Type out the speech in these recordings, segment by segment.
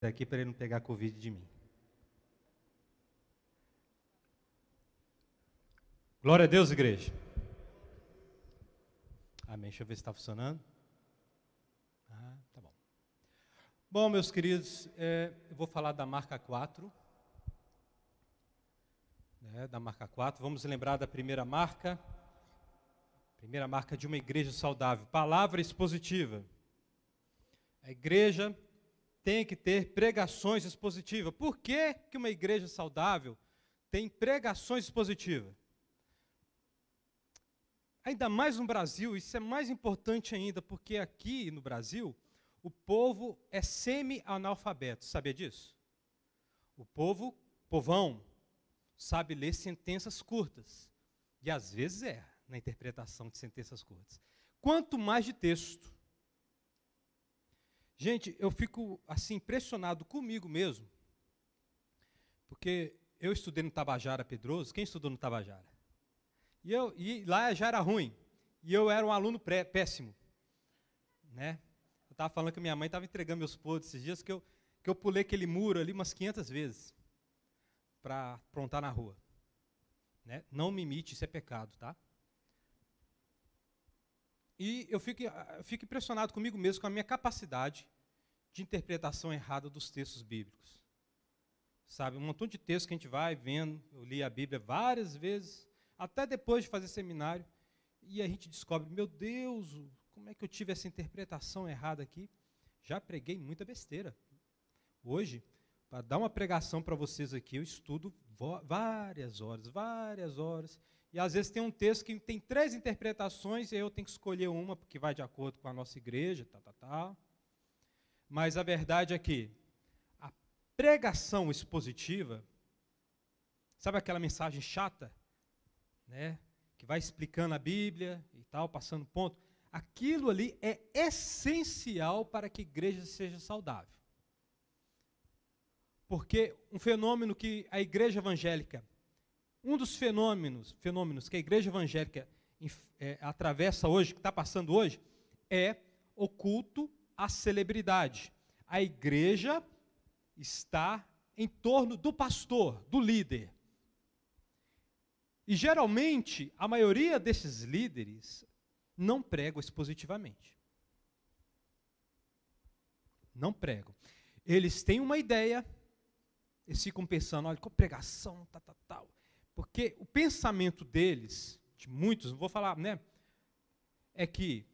daqui para ele não pegar Covid de mim. Glória a Deus, igreja. Amém. Deixa eu ver se está funcionando. Ah, tá bom. Bom, meus queridos, é, eu vou falar da marca 4. Né, da marca 4. Vamos lembrar da primeira marca. Primeira marca de uma igreja saudável. Palavra expositiva. A igreja tem que ter pregações expositivas. Por que, que uma igreja saudável tem pregações expositivas? Ainda mais no Brasil, isso é mais importante ainda, porque aqui no Brasil, o povo é semi-analfabeto, sabia disso? O povo, povão, sabe ler sentenças curtas. E às vezes erra na interpretação de sentenças curtas. Quanto mais de texto. Gente, eu fico assim impressionado comigo mesmo, porque eu estudei no Tabajara Pedroso. Quem estudou no Tabajara? E, eu, e lá já era ruim. E eu era um aluno pré, péssimo. Né? Eu estava falando que minha mãe estava entregando meus podres esses dias, que eu, que eu pulei aquele muro ali umas 500 vezes para aprontar na rua. Né? Não me imite, isso é pecado, tá? E eu fico, eu eh, fico impressionado comigo mesmo, com a minha capacidade de interpretação errada dos textos bíblicos. Sabe, um montão de textos que a gente vai vendo, eu li a Bíblia várias vezes, até depois de fazer seminário, e a gente descobre, meu Deus, como é que eu tive essa interpretação errada aqui? Já preguei muita besteira. Hoje, para dar uma pregação para vocês aqui, eu estudo várias horas, várias horas, e às vezes tem um texto que tem três interpretações e eu tenho que escolher uma porque vai de acordo com a nossa igreja, tá, tá, tá. Mas a verdade é que a pregação expositiva, sabe aquela mensagem chata, né, que vai explicando a Bíblia e tal, passando ponto, aquilo ali é essencial para que a igreja seja saudável. Porque um fenômeno que a igreja evangélica um dos fenômenos, fenômenos que a igreja evangélica é, atravessa hoje, que está passando hoje, é o culto à celebridade. A igreja está em torno do pastor, do líder. E geralmente, a maioria desses líderes não pregam expositivamente. Não pregam. Eles têm uma ideia, eles ficam pensando, olha, com pregação, tal, tal, tal. Porque o pensamento deles, de muitos, não vou falar, né? É que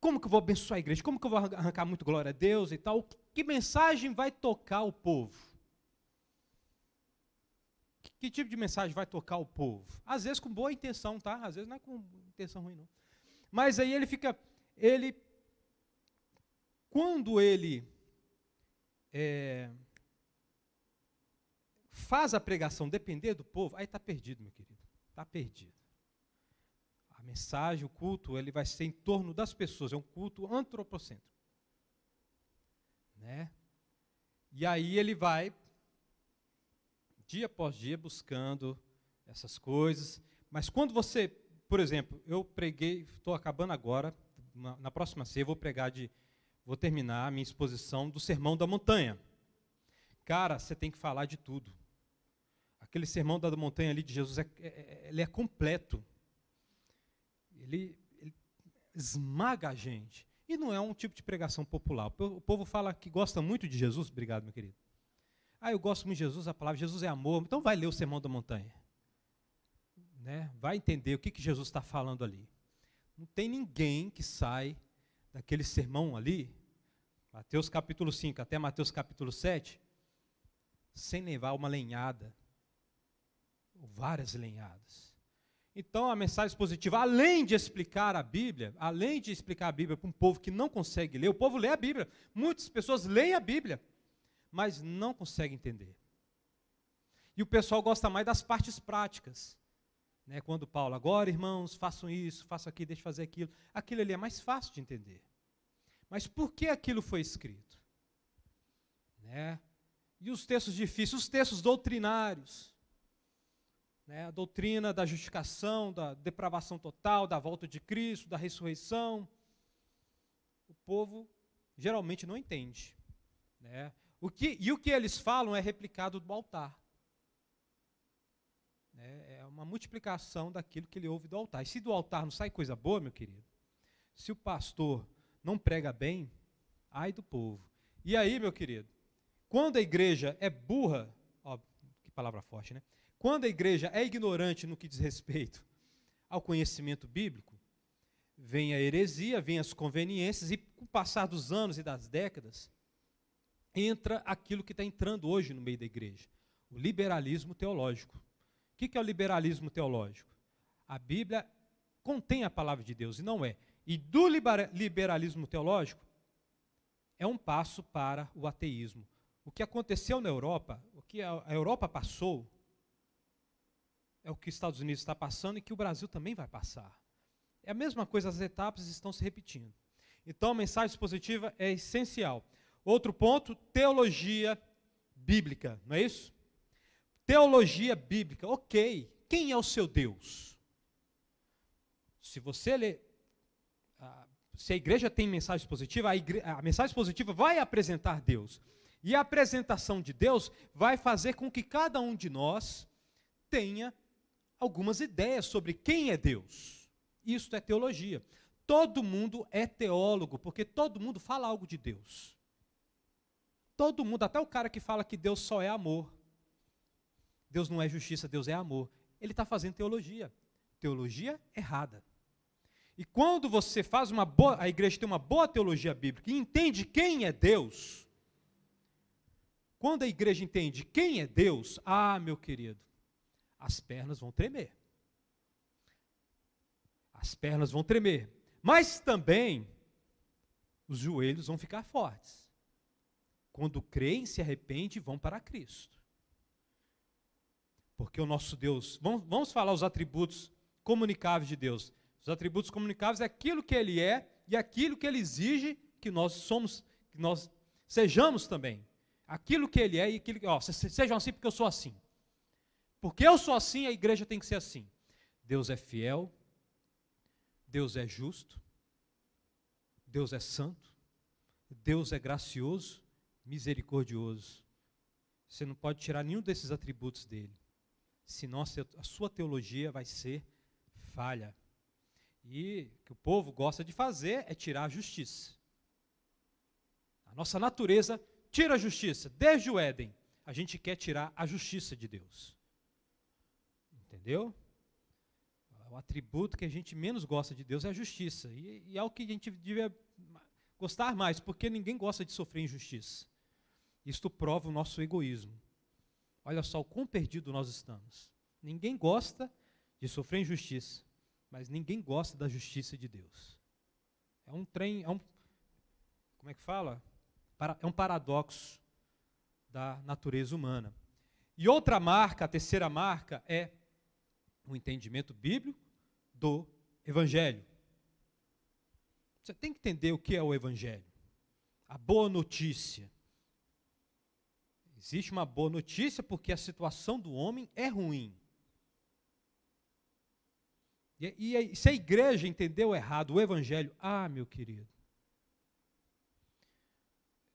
como que eu vou abençoar a igreja? Como que eu vou arrancar muito glória a Deus e tal? Que mensagem vai tocar o povo? Que, que tipo de mensagem vai tocar o povo? Às vezes com boa intenção, tá? Às vezes não é com intenção ruim, não. Mas aí ele fica, ele, quando ele é, faz a pregação depender do povo, aí está perdido, meu querido. Está perdido. A mensagem, o culto, ele vai ser em torno das pessoas. É um culto antropocêntrico. Né? E aí ele vai, dia após dia, buscando essas coisas. Mas quando você, por exemplo, eu preguei, estou acabando agora, na, na próxima ceia vou pregar de, vou terminar a minha exposição do Sermão da Montanha. Cara, você tem que falar de tudo aquele sermão da montanha ali de Jesus, é, é, é, ele é completo. Ele, ele, esmaga a gente. E não é um tipo de pregação popular. O povo fala que gosta muito de Jesus. Obrigado, meu querido. Ah, eu gosto muito de Jesus, a palavra Jesus é amor. Então vai ler o sermão da montanha. Né? Vai entender o que, que Jesus está falando ali. Não tem ninguém que sai daquele sermão ali, Mateus capítulo 5 até Mateus capítulo 7, sem levar uma lenhada ou várias lenhadas. Então, a mensagem positiva, além de explicar a Bíblia, além de explicar a Bíblia para um povo que não consegue ler, o povo lê a Bíblia. Muitas pessoas leem a Bíblia, mas não conseguem entender. E o pessoal gosta mais das partes práticas. Né? Quando Paulo, agora irmãos, façam isso, façam aquilo, deixe fazer aquilo. Aquilo ali é mais fácil de entender. Mas por que aquilo foi escrito? Né? E os textos difíceis, os textos doutrinários. Né? A doutrina da justificação, da depravação total, da volta de Cristo, da ressurreição. O povo geralmente não entende. Né? O que, e o que eles falam é replicado do altar. Né? É uma multiplicação daquilo que ele ouve do altar. E se do altar não sai coisa boa, meu querido, se o pastor não prega bem, ai do povo. E aí, meu querido, quando a igreja é burra, ó, que palavra forte, né? Quando a igreja é ignorante no que diz respeito ao conhecimento bíblico, vem a heresia, vem as conveniências, e com o passar dos anos e das décadas, entra aquilo que está entrando hoje no meio da igreja: o liberalismo teológico. O que é o liberalismo teológico? A Bíblia contém a palavra de Deus, e não é. E do liberalismo teológico, é um passo para o ateísmo. O que aconteceu na Europa, o que a Europa passou é o que os Estados Unidos está passando e que o Brasil também vai passar. É a mesma coisa, as etapas estão se repetindo. Então, a mensagem positiva é essencial. Outro ponto, teologia bíblica, não é isso? Teologia bíblica, ok. Quem é o seu Deus? Se você ler, se a igreja tem mensagem positiva, a, a mensagem positiva vai apresentar Deus. E a apresentação de Deus vai fazer com que cada um de nós tenha algumas ideias sobre quem é Deus. Isso é teologia. Todo mundo é teólogo, porque todo mundo fala algo de Deus. Todo mundo, até o cara que fala que Deus só é amor. Deus não é justiça, Deus é amor. Ele está fazendo teologia. Teologia errada. E quando você faz uma boa, a igreja tem uma boa teologia bíblica e entende quem é Deus, quando a igreja entende quem é Deus, ah, meu querido, as pernas vão tremer. As pernas vão tremer. Mas também os joelhos vão ficar fortes. Quando creem, se arrepende e vão para Cristo. Porque o nosso Deus, vamos, vamos falar os atributos comunicáveis de Deus. Os atributos comunicáveis é aquilo que ele é e aquilo que ele exige que nós somos, que nós sejamos também. Aquilo que ele é e aquilo que, ó, sejam assim porque eu sou assim. Porque eu sou assim, a igreja tem que ser assim. Deus é fiel, Deus é justo, Deus é santo, Deus é gracioso, misericordioso. Você não pode tirar nenhum desses atributos dele, senão a sua teologia vai ser falha. E o que o povo gosta de fazer é tirar a justiça. A nossa natureza tira a justiça. Desde o Éden, a gente quer tirar a justiça de Deus. Entendeu? O atributo que a gente menos gosta de Deus é a justiça. E, e é o que a gente devia gostar mais, porque ninguém gosta de sofrer injustiça. Isto prova o nosso egoísmo. Olha só o quão perdido nós estamos. Ninguém gosta de sofrer injustiça, mas ninguém gosta da justiça de Deus. É um trem, é um, como é que fala? É um paradoxo da natureza humana. E outra marca, a terceira marca, é o entendimento bíblico do Evangelho. Você tem que entender o que é o Evangelho. A boa notícia. Existe uma boa notícia porque a situação do homem é ruim. E, e se a igreja entendeu errado o Evangelho, ah, meu querido.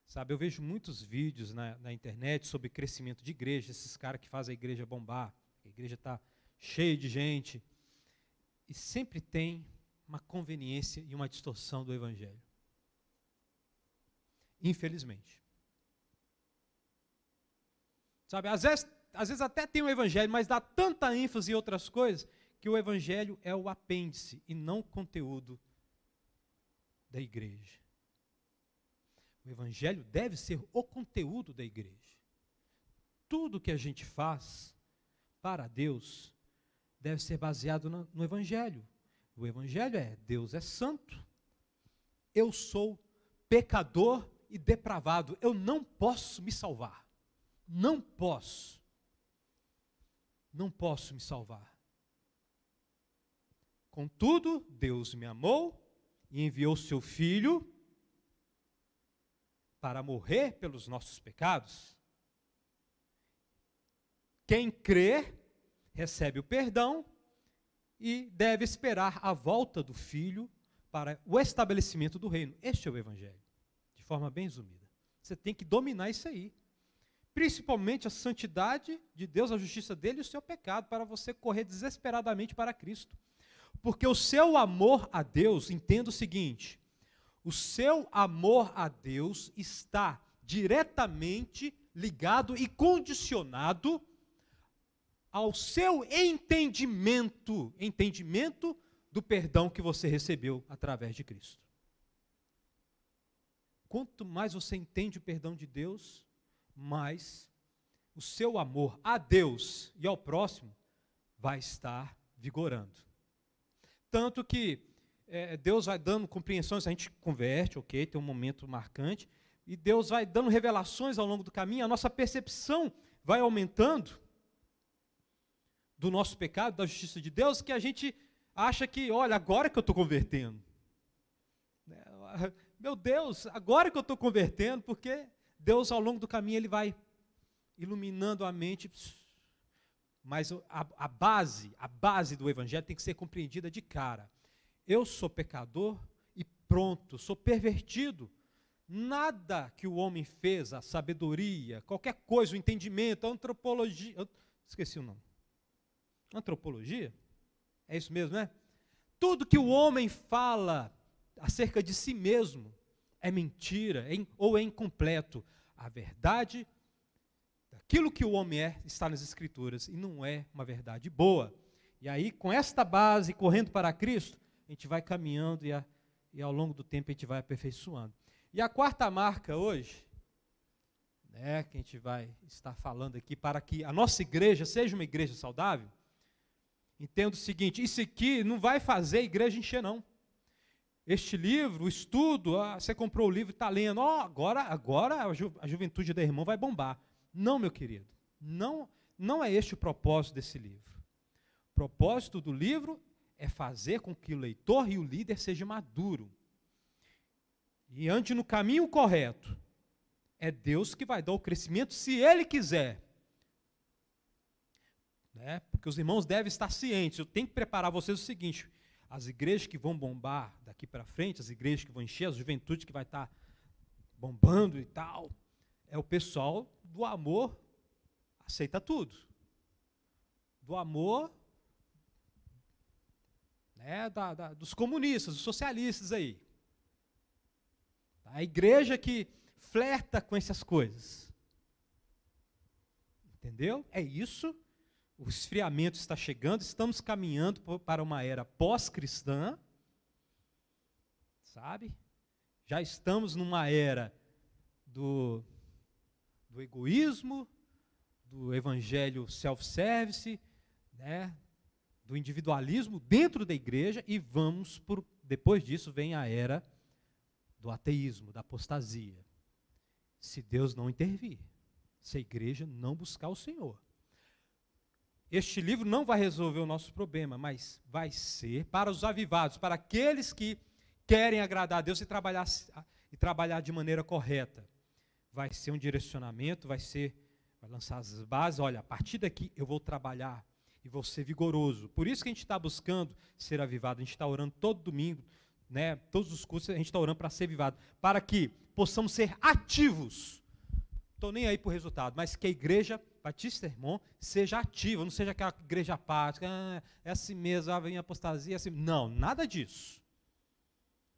Sabe, eu vejo muitos vídeos na, na internet sobre crescimento de igreja, esses caras que fazem a igreja bombar. A igreja está cheio de gente. E sempre tem uma conveniência e uma distorção do Evangelho. Infelizmente. Sabe, às vezes, às vezes até tem o Evangelho, mas dá tanta ênfase em outras coisas que o Evangelho é o apêndice e não o conteúdo da igreja. O Evangelho deve ser o conteúdo da igreja. Tudo que a gente faz para Deus deve ser baseado no, Evangelho. O Evangelho é: Deus é santo, eu sou pecador e depravado, eu não posso me salvar. Não posso. Não posso me salvar. Contudo, Deus me amou e enviou seu filho para morrer pelos nossos pecados. Quem crê recebe o perdão e deve esperar a volta do filho para o estabelecimento do reino. Este é o evangelho, de forma bem resumida. Você tem que dominar isso aí. Principalmente a santidade de Deus, a justiça dele e o seu pecado, para você correr desesperadamente para Cristo. Porque o seu amor a Deus, entenda o seguinte: o seu amor a Deus está diretamente ligado e condicionado ao seu entendimento, entendimento do perdão que você recebeu através de Cristo. Quanto mais você entende o perdão de Deus, mais o seu amor a Deus e ao próximo vai estar vigorando. Tanto que é, Deus vai dando compreensões, a gente converte, ok, tem um momento marcante, e Deus vai dando revelações ao longo do caminho, a nossa percepção vai aumentando do nosso pecado, da justiça de Deus, que a gente acha que, olha, agora que eu estou convertendo. Né? Meu Deus, agora que eu estou convertendo, porque Deus ao longo do caminho ele vai iluminando a mente. Mas a, a base, a base do evangelho tem que ser compreendida de cara. Eu sou pecador e pronto, sou pervertido. Nada que o homem fez, a sabedoria, qualquer coisa, o entendimento, a antropologia, esqueci o nome Antropologia? É isso mesmo, né? Tudo que o homem fala acerca de si mesmo é mentira é in, ou é incompleto. A verdade daquilo que o homem é está nas Escrituras e não é uma verdade boa. E aí, com esta base, correndo para Cristo, a gente vai caminhando e, a, e ao longo do tempo a gente vai aperfeiçoando. E a quarta marca hoje, né, que a gente vai estar falando aqui, para que a nossa igreja seja uma igreja saudável, Entendo o seguinte: isso aqui não vai fazer a igreja encher, não. Este livro, o estudo, ah, você comprou o livro e está lendo, oh, agora, agora a, ju a juventude da irmã vai bombar. Não, meu querido, não, não é este o propósito desse livro. O propósito do livro é fazer com que o leitor e o líder seja maduro. E ante no caminho correto. É Deus que vai dar o crescimento se ele quiser. Né? Porque os irmãos devem estar cientes. Eu tenho que preparar vocês o seguinte: as igrejas que vão bombar daqui para frente, as igrejas que vão encher, a juventude que vai estar tá bombando e tal, é o pessoal do amor aceita tudo. Do amor né, da, da, dos comunistas, dos socialistas aí. A igreja que flerta com essas coisas. Entendeu? É isso o esfriamento está chegando, estamos caminhando para uma era pós-cristã, sabe? Já estamos numa era do, do egoísmo, do evangelho self-service, né? do individualismo dentro da igreja e vamos por depois disso vem a era do ateísmo, da apostasia. Se Deus não intervir, se a igreja não buscar o Senhor. Este livro não vai resolver o nosso problema, mas vai ser para os avivados, para aqueles que querem agradar a Deus e trabalhar, e trabalhar de maneira correta. Vai ser um direcionamento, vai ser, vai lançar as bases. Olha, a partir daqui eu vou trabalhar e vou ser vigoroso. Por isso que a gente está buscando ser avivado. A gente está orando todo domingo, né? Todos os cursos a gente está orando para ser avivado, para que possamos ser ativos estou nem aí para o resultado, mas que a igreja Batista Irmão seja ativa, não seja aquela igreja apática, ah, é assim mesmo, ah, vem apostasia, é assim. Não, nada disso.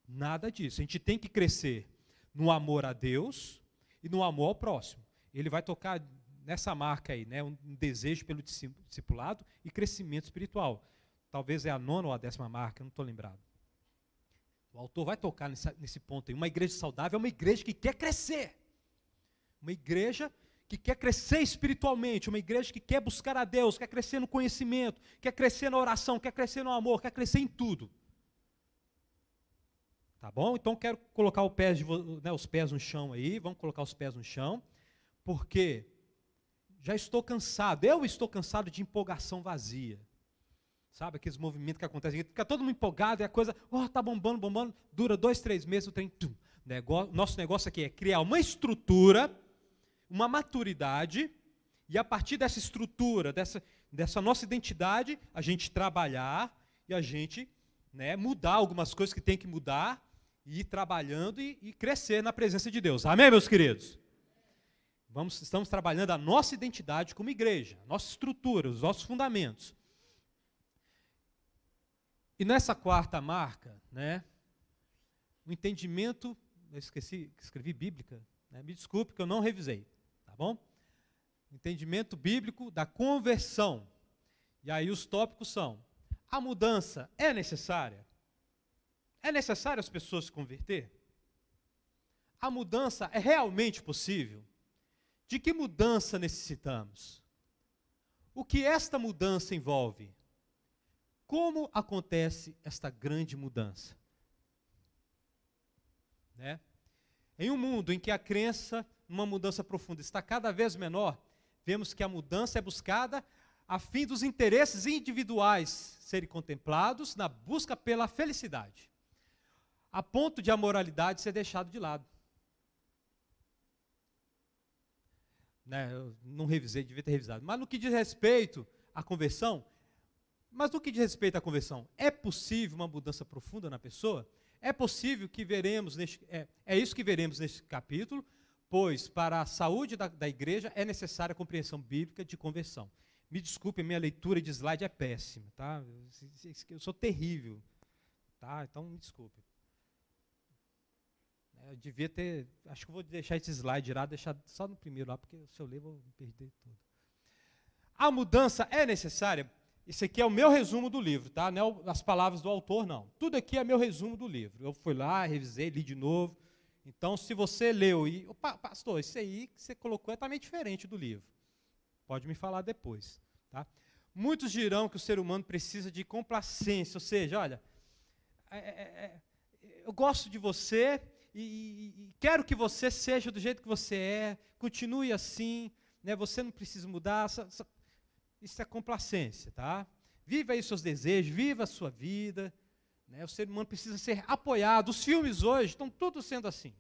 Nada disso. A gente tem que crescer no amor a Deus e no amor ao próximo. Ele vai tocar nessa marca aí, né? um desejo pelo discipulado e crescimento espiritual. Talvez é a nona ou a décima marca, não estou lembrado. O autor vai tocar nesse ponto aí. Uma igreja saudável é uma igreja que quer crescer. Uma igreja que quer crescer espiritualmente, uma igreja que quer buscar a Deus, quer crescer no conhecimento, quer crescer na oração, quer crescer no amor, quer crescer em tudo. Tá bom? Então quero colocar de, né, os pés no chão aí, vamos colocar os pés no chão, porque já estou cansado, eu estou cansado de empolgação vazia. Sabe, aqueles movimentos que acontecem, fica todo mundo empolgado, e a coisa, ó, oh, tá bombando, bombando, dura dois, três meses, o trem, tum, negócio, nosso negócio aqui é criar uma estrutura uma maturidade, e a partir dessa estrutura, dessa, dessa nossa identidade, a gente trabalhar e a gente né, mudar algumas coisas que tem que mudar, e ir trabalhando e, e crescer na presença de Deus. Amém, meus queridos? Vamos, estamos trabalhando a nossa identidade como igreja, a nossa estrutura, os nossos fundamentos. E nessa quarta marca, né, o entendimento, eu esqueci, escrevi bíblica, né, me desculpe que eu não revisei tá bom? Entendimento bíblico da conversão. E aí os tópicos são: a mudança é necessária? É necessário as pessoas se converter? A mudança é realmente possível? De que mudança necessitamos? O que esta mudança envolve? Como acontece esta grande mudança? Né? Em um mundo em que a crença uma mudança profunda está cada vez menor, vemos que a mudança é buscada a fim dos interesses individuais serem contemplados na busca pela felicidade, a ponto de a moralidade ser deixada de lado. Né, eu não revisei, devia ter revisado. Mas no que diz respeito à conversão, mas no que diz respeito à conversão, é possível uma mudança profunda na pessoa? É possível que veremos neste, é, é isso que veremos neste capítulo, pois para a saúde da, da igreja é necessária a compreensão bíblica de conversão. Me desculpe, minha leitura de slide é péssima, tá? Eu sou terrível, tá? Então me desculpe. É, eu devia ter, acho que vou deixar esse slide lá, deixar só no primeiro lá, porque se eu ler vou perder tudo. A mudança é necessária. Esse aqui é o meu resumo do livro, tá? Não é as palavras do autor, não. Tudo aqui é meu resumo do livro. Eu fui lá, revisei, li de novo. Então, se você leu e, opa, pastor, isso aí que você colocou é também diferente do livro. Pode me falar depois, tá? Muitos dirão que o ser humano precisa de complacência, ou seja, olha, é, é, é, é eu gosto de você e, e, quero que você seja do jeito que você é, continue assim, né? Você não precisa mudar. Só, só, isso é complacência, tá? Viva aí os seus desejos, viva a sua vida, né? O ser humano precisa ser apoiado. Os filmes hoje estão tudo sendo assim.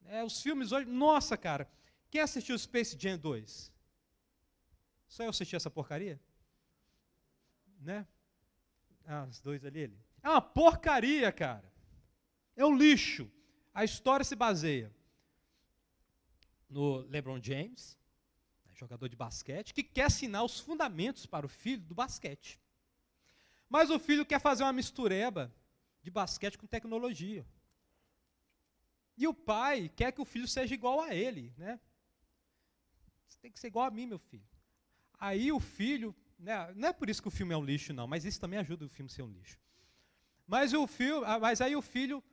Né? Os filmes hoje. Nossa, cara, quem assistiu Space Jam 2? Só eu assisti essa porcaria? Né? Ah, os dois ali, ele. É uma porcaria, cara. É um lixo. A história se baseia no LeBron James, né, jogador de basquete, que quer assinar os fundamentos para o filho do basquete. Mas o filho quer fazer uma mistureba de basquete com tecnologia. E o pai quer que o filho seja igual a ele, né? Você tem que ser igual a mim, meu filho. Aí o filho, né, não é por isso que o filme é um lixo não, mas isso também ajuda o filme a ser um lixo. Mas o filho, ah, mas aí o filho,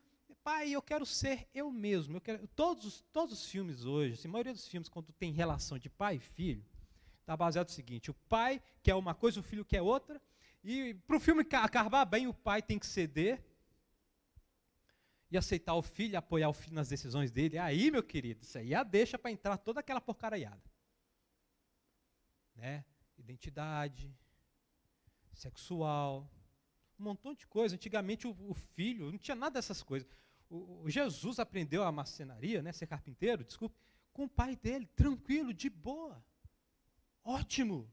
pai, eu quero ser eu mesmo. Eu quero, todos, todos os filmes hoje, assim, a maioria dos filmes quando tem relação de pai e filho, está baseado no seguinte: o pai quer uma coisa, o filho quer outra. E para o filme acabar bem, o pai tem que ceder e aceitar o filho, apoiar o filho nas decisões dele. É aí, meu querido, isso aí é a deixa para entrar toda aquela porcariada. Né? Identidade, sexual, um montão de coisa. Antigamente o, o filho não tinha nada dessas coisas. O, o Jesus aprendeu a marcenaria, né, ser carpinteiro, desculpe, com o pai dele, tranquilo, de boa. Ótimo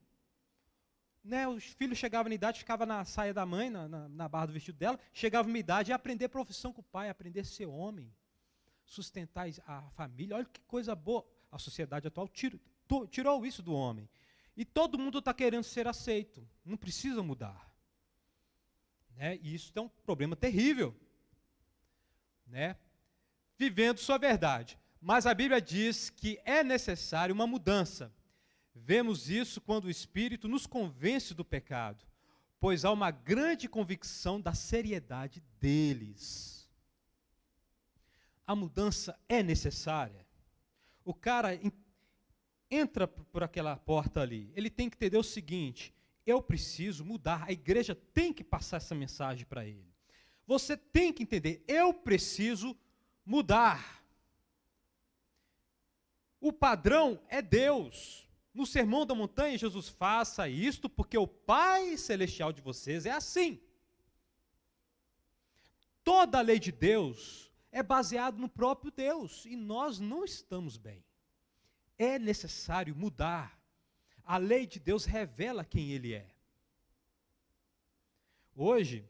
né, os filhos chegavam na idade, ficava na saia da mãe, na, na, na barra do vestido dela, chegava na idade e aprender profissão com o pai, aprender a ser homem, sustentar a família. Olha que coisa boa. A sociedade atual tirou, tirou isso do homem. E todo mundo está querendo ser aceito. Não precisa mudar. Né? E isso é um problema terrível. Né? Vivendo sua verdade. Mas a Bíblia diz que é necessário uma mudança. Vemos isso quando o Espírito nos convence do pecado, pois há uma grande convicção da seriedade deles. A mudança é necessária. O cara entra por aquela porta ali, ele tem que entender o seguinte: eu preciso mudar, a igreja tem que passar essa mensagem para ele. Você tem que entender, eu preciso mudar. O padrão é Deus. No Sermão da Montanha, Jesus faça isto porque o Pai Celestial de vocês é assim. Toda a lei de Deus é baseada no próprio Deus e nós não estamos bem. É necessário mudar. A lei de Deus revela quem Ele é. Hoje,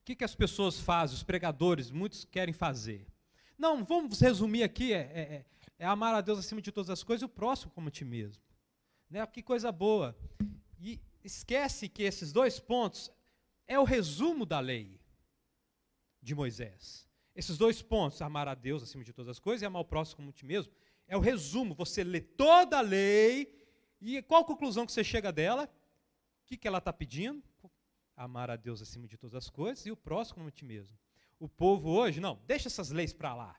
o que, que as pessoas fazem, os pregadores, muitos querem fazer? Não, vamos resumir aqui, é, é, é é amar a Deus acima de todas as coisas e o próximo como ti mesmo. Né? Que coisa boa. E esquece que esses dois pontos é o resumo da lei de Moisés. Esses dois pontos, amar a Deus acima de todas as coisas e amar o próximo como ti mesmo, é o resumo. Você lê toda a lei e qual conclusão que você chega dela? O que, que ela está pedindo? Amar a Deus acima de todas as coisas e o próximo como ti mesmo. O povo hoje, não, deixa essas leis para lá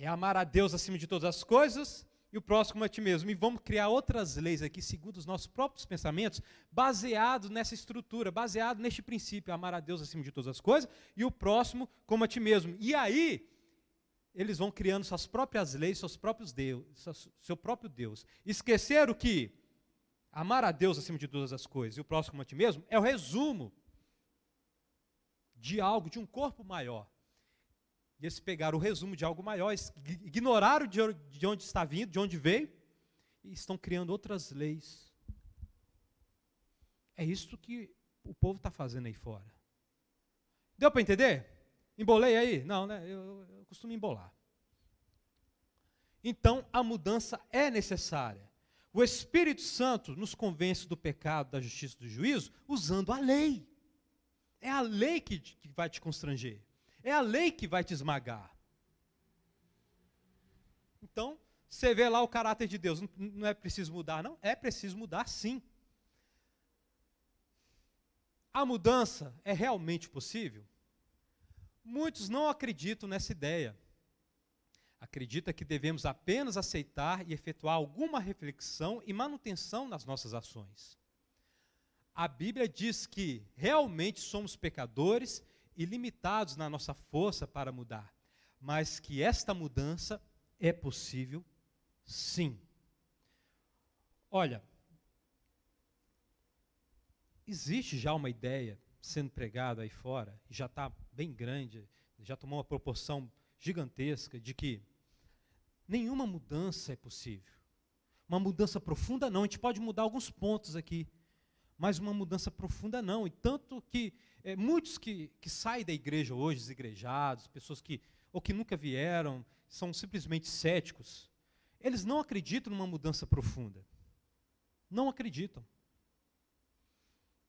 é amar a Deus acima de todas as coisas e o próximo a ti mesmo. E vamos criar outras leis aqui, segundo os nossos próprios pensamentos, baseado nessa estrutura, baseado neste princípio, amar a Deus acima de todas as coisas e o próximo como a ti mesmo. E aí, eles vão criando suas próprias leis, seus próprios Deus, seu próprio Deus. Esqueceram que amar a Deus acima de todas as coisas e o próximo como a ti mesmo é o resumo de algo, de um corpo maior e eles pegaram o resumo de algo maior, ignoraram de onde está vindo, de onde veio, e estão criando outras leis. É isso que o povo está fazendo aí fora. Deu para entender? Embolei aí? Não, né? Eu, eu costumo embolar. Então, a mudança é necessária. O Espírito Santo nos convence do pecado, da justiça e do juízo usando a lei. É a lei que, que vai te constranger. É a lei que vai te esmagar. Então, você vê lá o caráter de Deus. Não é preciso mudar, não? É preciso mudar, sim. A mudança é realmente possível? Muitos não acreditam nessa ideia. Acredita que devemos apenas aceitar e efetuar alguma reflexão e manutenção nas nossas ações. A Bíblia diz que realmente somos pecadores ilimitados limitados na nossa força para mudar, mas que esta mudança é possível sim. Olha, existe já uma ideia sendo pregada aí fora, e já está bem grande, já tomou uma proporção gigantesca, de que nenhuma mudança é possível. Uma mudança profunda não, a gente pode mudar alguns pontos aqui, mas uma mudança profunda não. E tanto que é, muitos que, que saem da igreja hoje, desigrejados, pessoas que ou que nunca vieram, são simplesmente céticos, eles não acreditam numa mudança profunda. Não acreditam.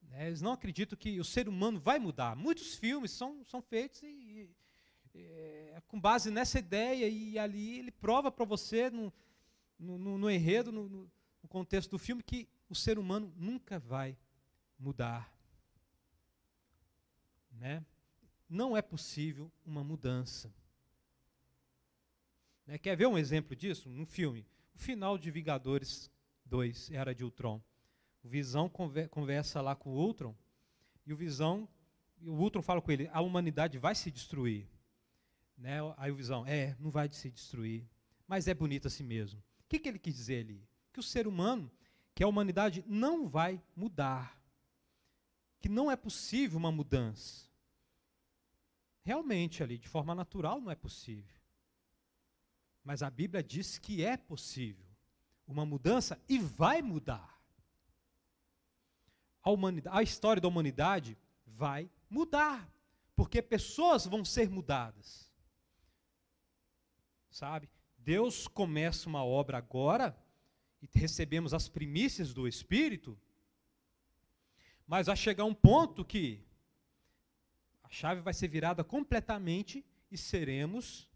Né, eles não acreditam que o ser humano vai mudar. Muitos filmes são, são feitos e, e, eh, é, com base nessa ideia, e ali ele prova para você, no, no, no enredo, no, no contexto do filme, que o ser humano nunca vai mudar. Né? Não é possível uma mudança. Né? Quer ver um exemplo disso? Num filme. O final de Vingadores 2, Era de Ultron. O Visão conver conversa lá com o Ultron, e o Visão, o Ultron fala com ele, a humanidade vai se destruir. Né? Aí o Visão, é, não vai se destruir, mas é bonito assim mesmo. O que, que ele quis dizer ali? Que o ser humano que a humanidade não vai mudar, que não é possível uma mudança. Realmente, ali, de forma natural, não é possível. Mas a Bíblia diz que é possível uma mudança e vai mudar. A, humanidade, a história da humanidade vai mudar, porque pessoas vão ser mudadas. Sabe? Deus começa uma obra agora e recebemos as primícias do Espírito, mas vai chegar um ponto que a chave vai ser virada completamente e seremos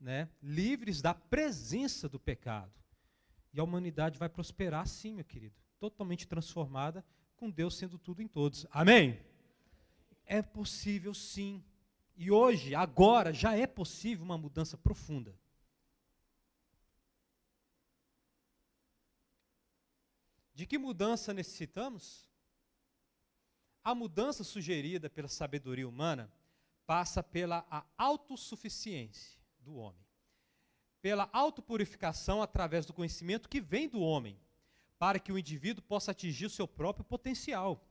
né, livres da presença do pecado. E a humanidade vai prosperar sim, meu querido, totalmente transformada, com Deus sendo tudo em todos. Amém? É possível sim. E hoje, agora, já é possível uma mudança profunda. De que mudança necessitamos? A mudança sugerida pela sabedoria humana passa pela autossuficiência do homem, pela autopurificação através do conhecimento que vem do homem, para que o indivíduo possa atingir o seu próprio potencial.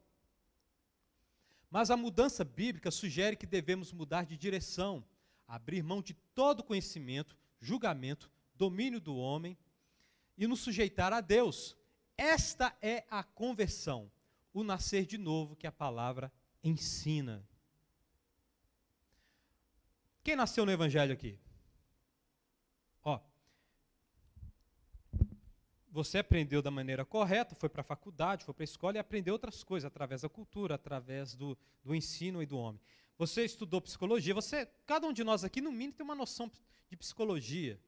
Mas a mudança bíblica sugere que devemos mudar de direção, abrir mão de todo conhecimento, julgamento, domínio do homem e nos sujeitar a Deus, esta é a conversão, o nascer de novo que a palavra ensina. Quem nasceu no Evangelho aqui? Ó, você aprendeu da maneira correta, foi para a faculdade, foi para a escola e aprendeu outras coisas através da cultura, através do, do ensino e do homem. Você estudou psicologia, você, cada um de nós aqui, no mínimo, tem uma noção de psicologia.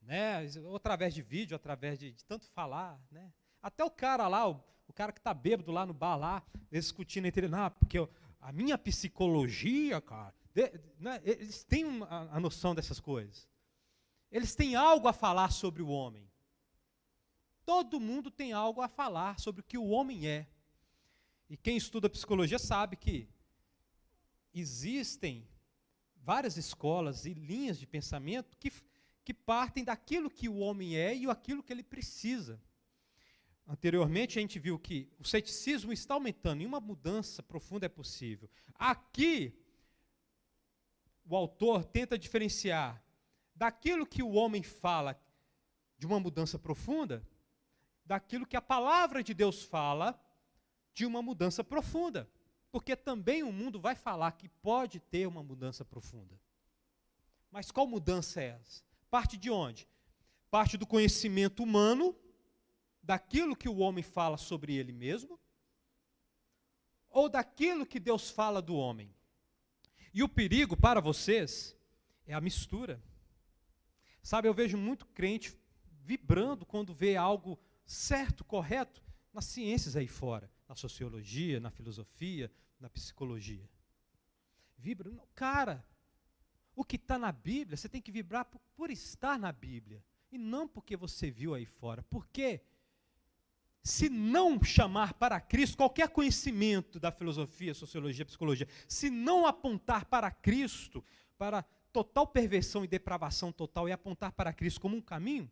Né? Ou através de vídeo, através de, de tanto falar. Né? Até o cara lá, o, o cara que está bêbado lá no bar lá, discutindo entre ele, porque eu, a minha psicologia, cara, de, né, eles têm uma, a noção dessas coisas. Eles têm algo a falar sobre o homem. Todo mundo tem algo a falar sobre o que o homem é. E quem estuda psicologia sabe que existem várias escolas e linhas de pensamento que, que partem daquilo que o homem é e aquilo que ele precisa. Anteriormente a gente viu que o ceticismo está aumentando e uma mudança profunda é possível. Aqui, o autor tenta diferenciar daquilo que o homem fala de uma mudança profunda, daquilo que a palavra de Deus fala de uma mudança profunda. Porque também o mundo vai falar que pode ter uma mudança profunda. Mas qual mudança é essa? Parte de onde? Parte do conhecimento humano daquilo que o homem fala sobre ele mesmo ou daquilo que Deus fala do homem? E o perigo para vocês é a mistura. Sabe, eu vejo muito crente vibrando quando vê algo certo, correto, nas ciências aí fora, na sociologia, na filosofia, na psicologia. Vibra, cara, o que está na Bíblia, você tem que vibrar por, por estar na Bíblia, e não porque você viu aí fora. Por quê? se não chamar para Cristo qualquer conhecimento da filosofia, sociologia, psicologia, se não apontar para Cristo, para total perversão e depravação total e apontar para Cristo como um caminho,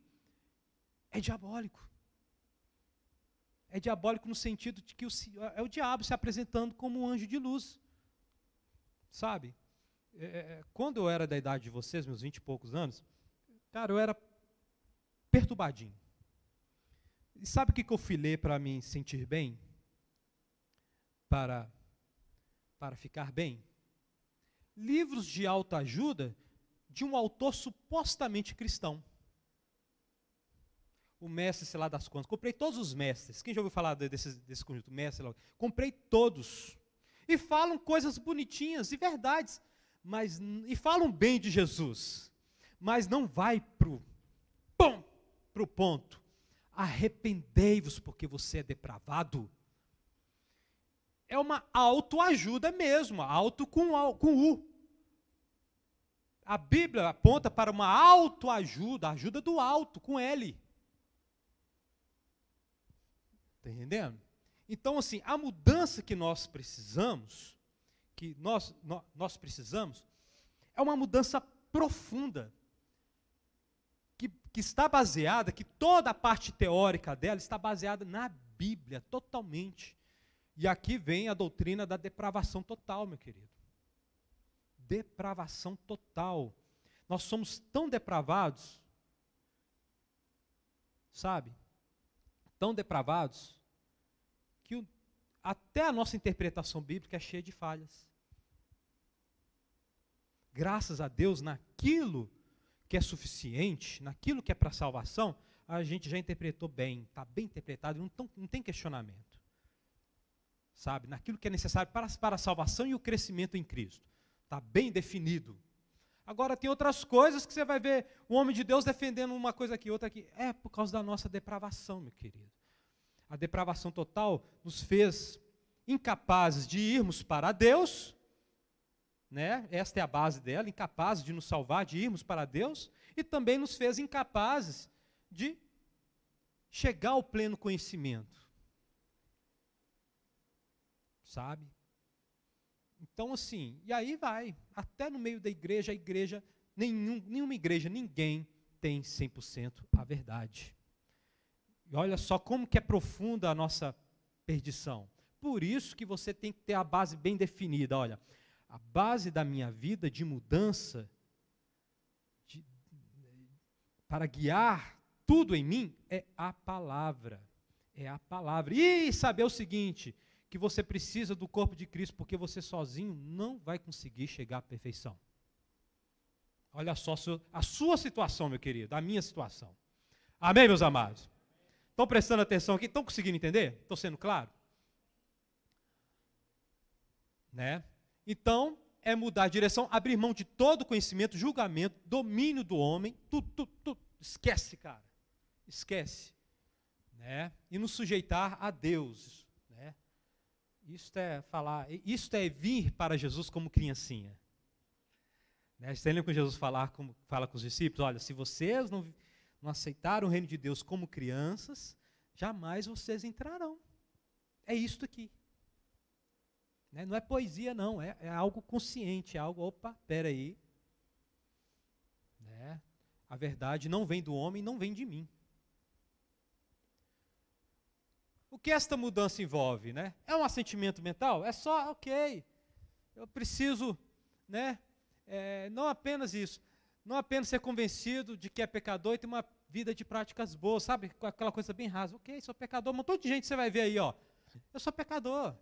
é diabólico. É diabólico no sentido de que o, é o diabo se apresentando como um anjo de luz. Sabe? É, é, é, quando eu era da idade de vocês, meus vinte e poucos anos, cara, eu era perturbadinho e sabe o que, que eu filei para me sentir bem? Para, para ficar bem? Livros de alta ajuda de um autor supostamente cristão. O mestre, sei lá das quantas. Comprei todos os mestres. Quem já ouviu falar desse, desse conjunto? Mestre, Comprei todos. E falam coisas bonitinhas e verdades. Mas, e falam bem de Jesus. Mas não vai para o ponto arrependei-vos porque você é depravado. É uma autoajuda mesmo, auto com, com U. A Bíblia aponta para uma autoajuda, ajuda do alto, com L. Está entendendo? Então, assim, a mudança que nós precisamos, que nós, nós, nós precisamos, é uma mudança profunda que está baseada, que toda a parte teórica dela está baseada na Bíblia, totalmente. E aqui vem a doutrina da depravação total, meu querido. Depravação total. Nós somos tão depravados, sabe? Tão depravados, que o, até a nossa interpretação bíblica é cheia de falhas. Graças a Deus, naquilo que é suficiente, naquilo que é para salvação, a gente já interpretou bem, está bem interpretado, não, tão, não tem questionamento. Sabe? Naquilo que é necessário para, para a salvação e o crescimento em Cristo. Está bem definido. Agora, tem outras coisas que você vai ver o homem de Deus defendendo uma coisa aqui, outra aqui. É por causa da nossa depravação, meu querido. A depravação total nos fez incapazes de irmos para Deus né? Esta é a base dela, incapazes de nos salvar, de irmos para Deus, e também nos fez incapazes de chegar ao pleno conhecimento. Sabe? Então, assim, e aí vai, até no meio da igreja, a igreja, nenhum, nenhuma igreja, ninguém tem 100% a verdade. E olha só como que é profunda a nossa perdição. Por isso que você tem que ter a base bem definida. Olha, a base da minha vida de mudança, de, para guiar tudo em mim, é a palavra. É a palavra. E saber o seguinte: que você precisa do corpo de Cristo, porque você sozinho não vai conseguir chegar à perfeição. Olha só a sua situação, meu querido, a minha situação. Amém, meus amados? Estão prestando atenção aqui? Estão conseguindo entender? Estou sendo claro? Né? Então, é mudar a direção, abrir mão de todo conhecimento, julgamento, domínio do homem, tudo, tudo, tudo. Esquece, cara. Esquece. Né? E nos sujeitar a Deus. Né? Isto é falar, isto é vir para Jesus como criancinha. Né? Você lembra quando Jesus falar como, fala com os discípulos? Olha, se vocês não, não aceitaram o reino de Deus como crianças, jamais vocês entrarão. É isto aqui. Né? Não é poesia, não, é, é algo consciente, é algo, opa, peraí. Né? A verdade não vem do homem, não vem de mim. O que esta mudança envolve? Né? É um assentimento mental? É só, ok, eu preciso, né? É, não apenas isso, não apenas ser convencido de que é pecador e ter uma vida de práticas boas, sabe? Aquela coisa bem rasa. Ok, sou pecador, um montão de gente você vai ver aí, ó. Eu sou pecador.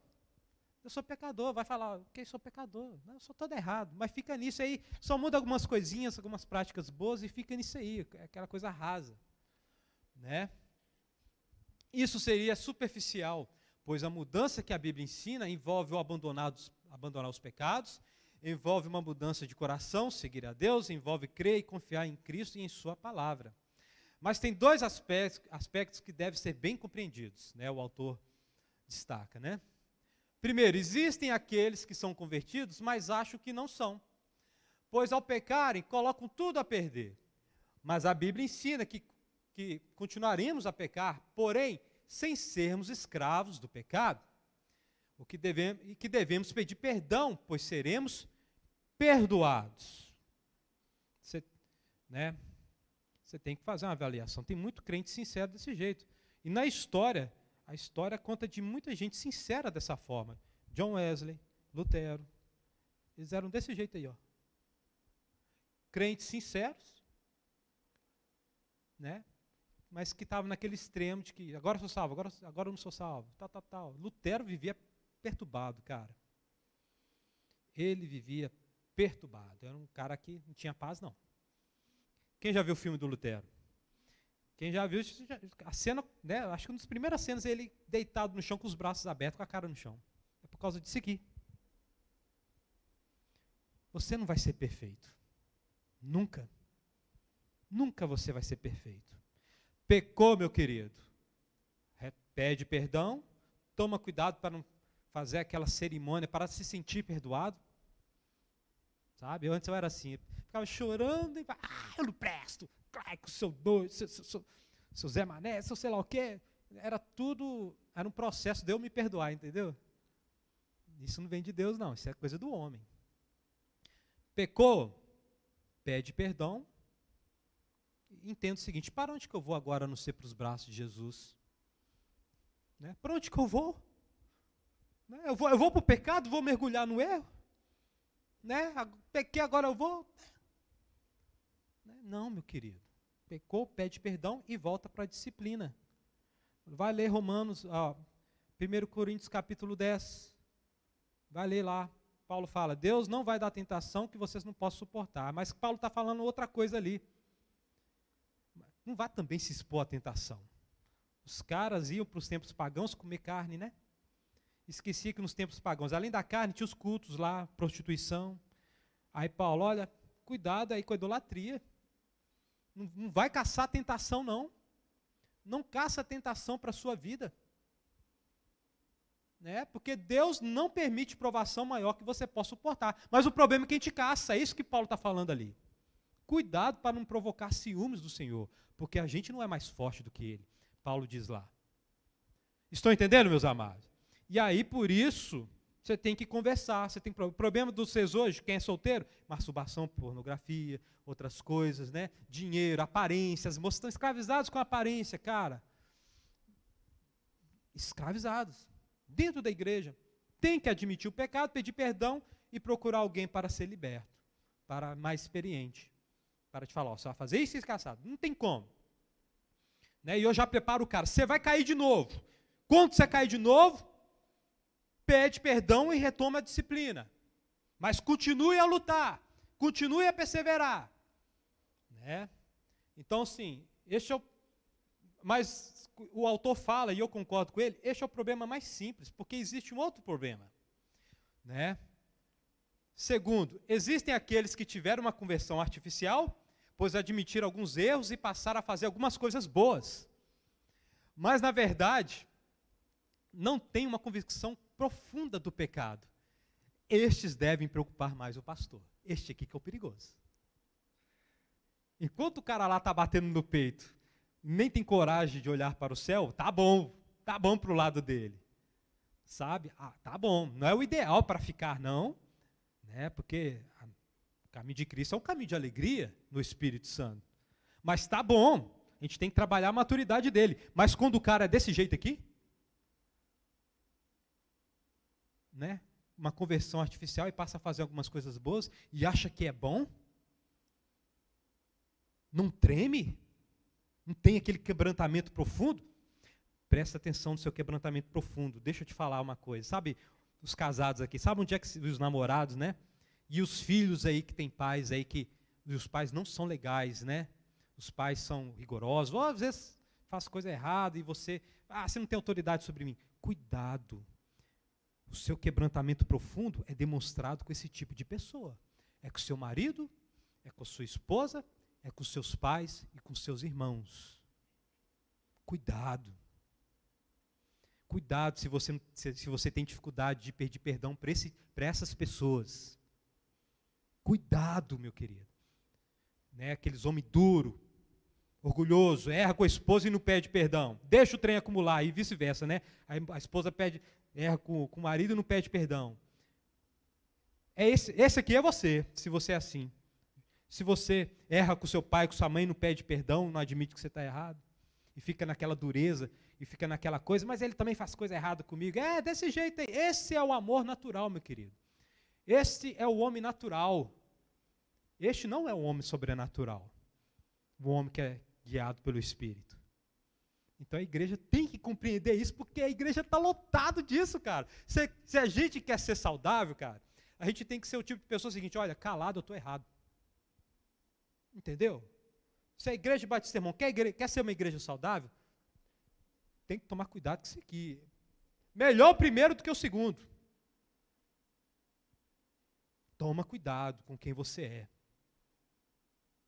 Eu sou pecador, vai falar, ok, sou pecador. Não, eu sou todo errado. Mas fica nisso aí, só muda algumas coisinhas, algumas práticas boas e fica nisso aí, é aquela coisa rasa. Né? Isso seria superficial, pois a mudança que a Bíblia ensina envolve o abandonar, dos, abandonar os pecados, envolve uma mudança de coração, seguir a Deus, envolve crer e confiar em Cristo e em Sua palavra. Mas tem dois aspectos, aspectos que devem ser bem compreendidos, né? o autor destaca. Né? Primeiro, existem aqueles que são convertidos, mas acham que não são. Pois ao pecarem, colocam tudo a perder. Mas a Bíblia ensina que, que continuaremos a pecar, porém, sem sermos escravos do pecado. O que devemos, e que devemos pedir perdão, pois seremos perdoados. Você, né, você tem que fazer uma avaliação. Tem muito crente sincero desse jeito. E na história, a história conta de muita gente sincera dessa forma. John Wesley, Lutero, eles eram desse jeito aí, ó. Crentes sinceros, né? Mas que estavam naquele extremo de que agora eu sou salvo, agora, agora eu não sou salvo, tal, tal, tal. Lutero vivia perturbado, cara. Ele vivia perturbado. Era um cara que não tinha paz, não. Quem já viu o filme do Lutero? Quem já viu a cena, né? Acho que uma das primeiras cenas é ele deitado no chão com os braços abertos, com a cara no chão. É por causa disso aqui. Você não vai ser perfeito. Nunca. Nunca você vai ser perfeito. Pecou, meu querido. Pede perdão. Toma cuidado para não fazer aquela cerimônia para se sentir perdoado. Sabe? Antes eu era assim. Eu ficava chorando e ah, eu não presto com seu doido, seu, seu, seu, seu Zé Mané, seu sei lá o quê. Era tudo, era um processo de eu me perdoar, entendeu? Isso não vem de Deus, não, isso é coisa do homem. Pecou, pede perdão. Entendo o seguinte: para onde que eu vou agora a não ser para os braços de Jesus? Né? Para onde que eu vou? Né? Eu vou, eu vou para o pecado, vou mergulhar no erro? Né? Pequei, agora eu vou? Né? Não, meu querido pecou, pede perdão e volta para a disciplina. Vai ler Romanos, ó, 1 Coríntios capítulo 10. Vai ler lá. Paulo fala: Deus não vai dar tentação que vocês não possam suportar. Mas Paulo está falando outra coisa ali. Não vá também se expor à tentação. Os caras iam para os tempos pagãos comer carne, né? Esquecia que nos tempos pagãos, além da carne, tinha os cultos lá, prostituição. Aí Paulo, olha, cuidado aí com a idolatria. Não, não vai caçar tentação, não. Não caça tentação para a sua vida. Né? Porque Deus não permite provação maior que você possa suportar. Mas o problema é que a gente caça, é isso que Paulo está falando ali. Cuidado para não provocar ciúmes do Senhor, porque a gente não é mais forte do que ele. Paulo diz lá. Estão entendendo, meus amados? E aí, por isso, você tem que conversar, você tem problema. O problema dos seus hoje, quem é solteiro? Masturbação, pornografia, outras coisas, né? Dinheiro, aparência. As moças estão escravizadas com aparência, cara. Escravizados. Dentro da igreja. Tem que admitir o pecado, pedir perdão e procurar alguém para ser liberto, para mais experiente. Para te falar, ó, você vai fazer isso e ser Não tem como. Né? E eu já preparo o cara, você vai cair de novo. Quando você cair de novo, pede perdão e retoma a disciplina. Mas continue a lutar, continue a perseverar. Né? Então, sim, este é o. Mas o autor fala, e eu concordo com ele, este é o problema mais simples, porque existe um outro problema. Né? Segundo, existem aqueles que tiveram uma conversão artificial, pois admitiram alguns erros e passaram a fazer algumas coisas boas. Mas, na verdade, não tem uma convicção profunda do pecado. Estes devem preocupar mais o pastor. Este aqui que é o perigoso. Enquanto o cara lá está batendo no peito, nem tem coragem de olhar para o céu, tá bom, tá bom para o lado dele. Sabe? Ah, tá bom. Não é o ideal para ficar, não. Né? Porque o caminho de Cristo é um caminho de alegria no Espírito Santo. Mas tá bom. A gente tem que trabalhar a maturidade dele. Mas quando o cara é desse jeito aqui, né, uma conversão artificial e passa a fazer algumas coisas boas e acha que é bom? Não treme? Não tem aquele quebrantamento profundo? Presta atenção no seu quebrantamento profundo. Deixa eu te falar uma coisa. Sabe os casados aqui? Sabe onde é que os namorados, né? E os filhos aí que tem pais aí que os pais não são legais, né? Os pais são rigorosos. Ou às vezes faz coisa errada e você, ah, você não tem autoridade sobre mim. Cuidado o seu quebrantamento profundo é demonstrado com esse tipo de pessoa. É com seu marido, é com sua esposa, é com seus pais e com seus irmãos. Cuidado. Cuidado se você, se, você tem dificuldade de pedir perdão para essas pessoas. Cuidado, meu querido. Né, aqueles homem duro, orgulhoso, erra com a esposa e não pede perdão. Deixa o trem acumular e vice-versa, né? A, a esposa pede, erra é, com, com o marido e não pede perdão. É esse, esse aqui é você, se você é assim. Se você erra com seu pai, com sua mãe, não pede perdão, não admite que você está errado, e fica naquela dureza, e fica naquela coisa, mas ele também faz coisa errada comigo. É, desse jeito aí. Esse é o amor natural, meu querido. Este é o homem natural. Este não é o homem sobrenatural. O homem que é guiado pelo Espírito. Então a igreja tem que compreender isso, porque a igreja está lotada disso, cara. Se, se, a gente quer ser saudável, cara, a gente tem que ser o tipo de pessoa seguinte: olha, calado, eu estou errado. Entendeu? Se a igreja bate irmão quer, quer ser uma igreja saudável, tem que tomar cuidado com isso aqui. Melhor o primeiro do que o segundo. Toma cuidado com quem você é.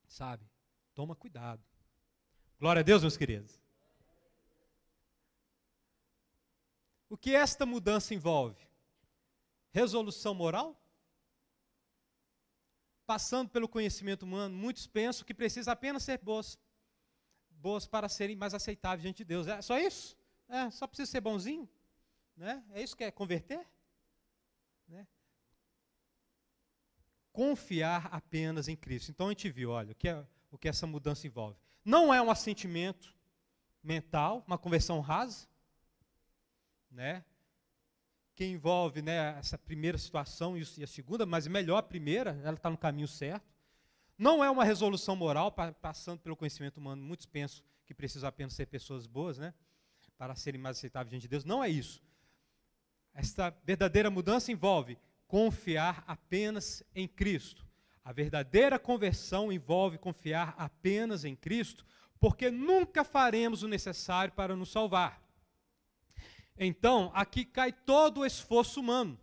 Sabe? Toma cuidado. Glória a Deus, meus queridos. O que esta mudança envolve? Resolução moral? Passando pelo conhecimento humano, muitos pensam que precisa apenas ser boas, boas para serem mais aceitáveis diante de Deus. É só isso? É, só precisa ser bonzinho? Né? É isso que é converter? Né? Confiar apenas em Cristo. Então a gente viu, olha, o que, é, o que essa mudança envolve. Não é um assentimento mental, uma conversão rasa, né? Que envolve né, essa primeira situação e a segunda, mas melhor a primeira, ela está no caminho certo. Não é uma resolução moral, passando pelo conhecimento humano, muitos pensam que precisam apenas ser pessoas boas, né? Para serem mais aceitáveis diante de Deus. Não é isso. Esta verdadeira mudança envolve confiar apenas em Cristo. A verdadeira conversão envolve confiar apenas em Cristo, porque nunca faremos o necessário para nos salvar. Então, aqui cai todo o esforço humano.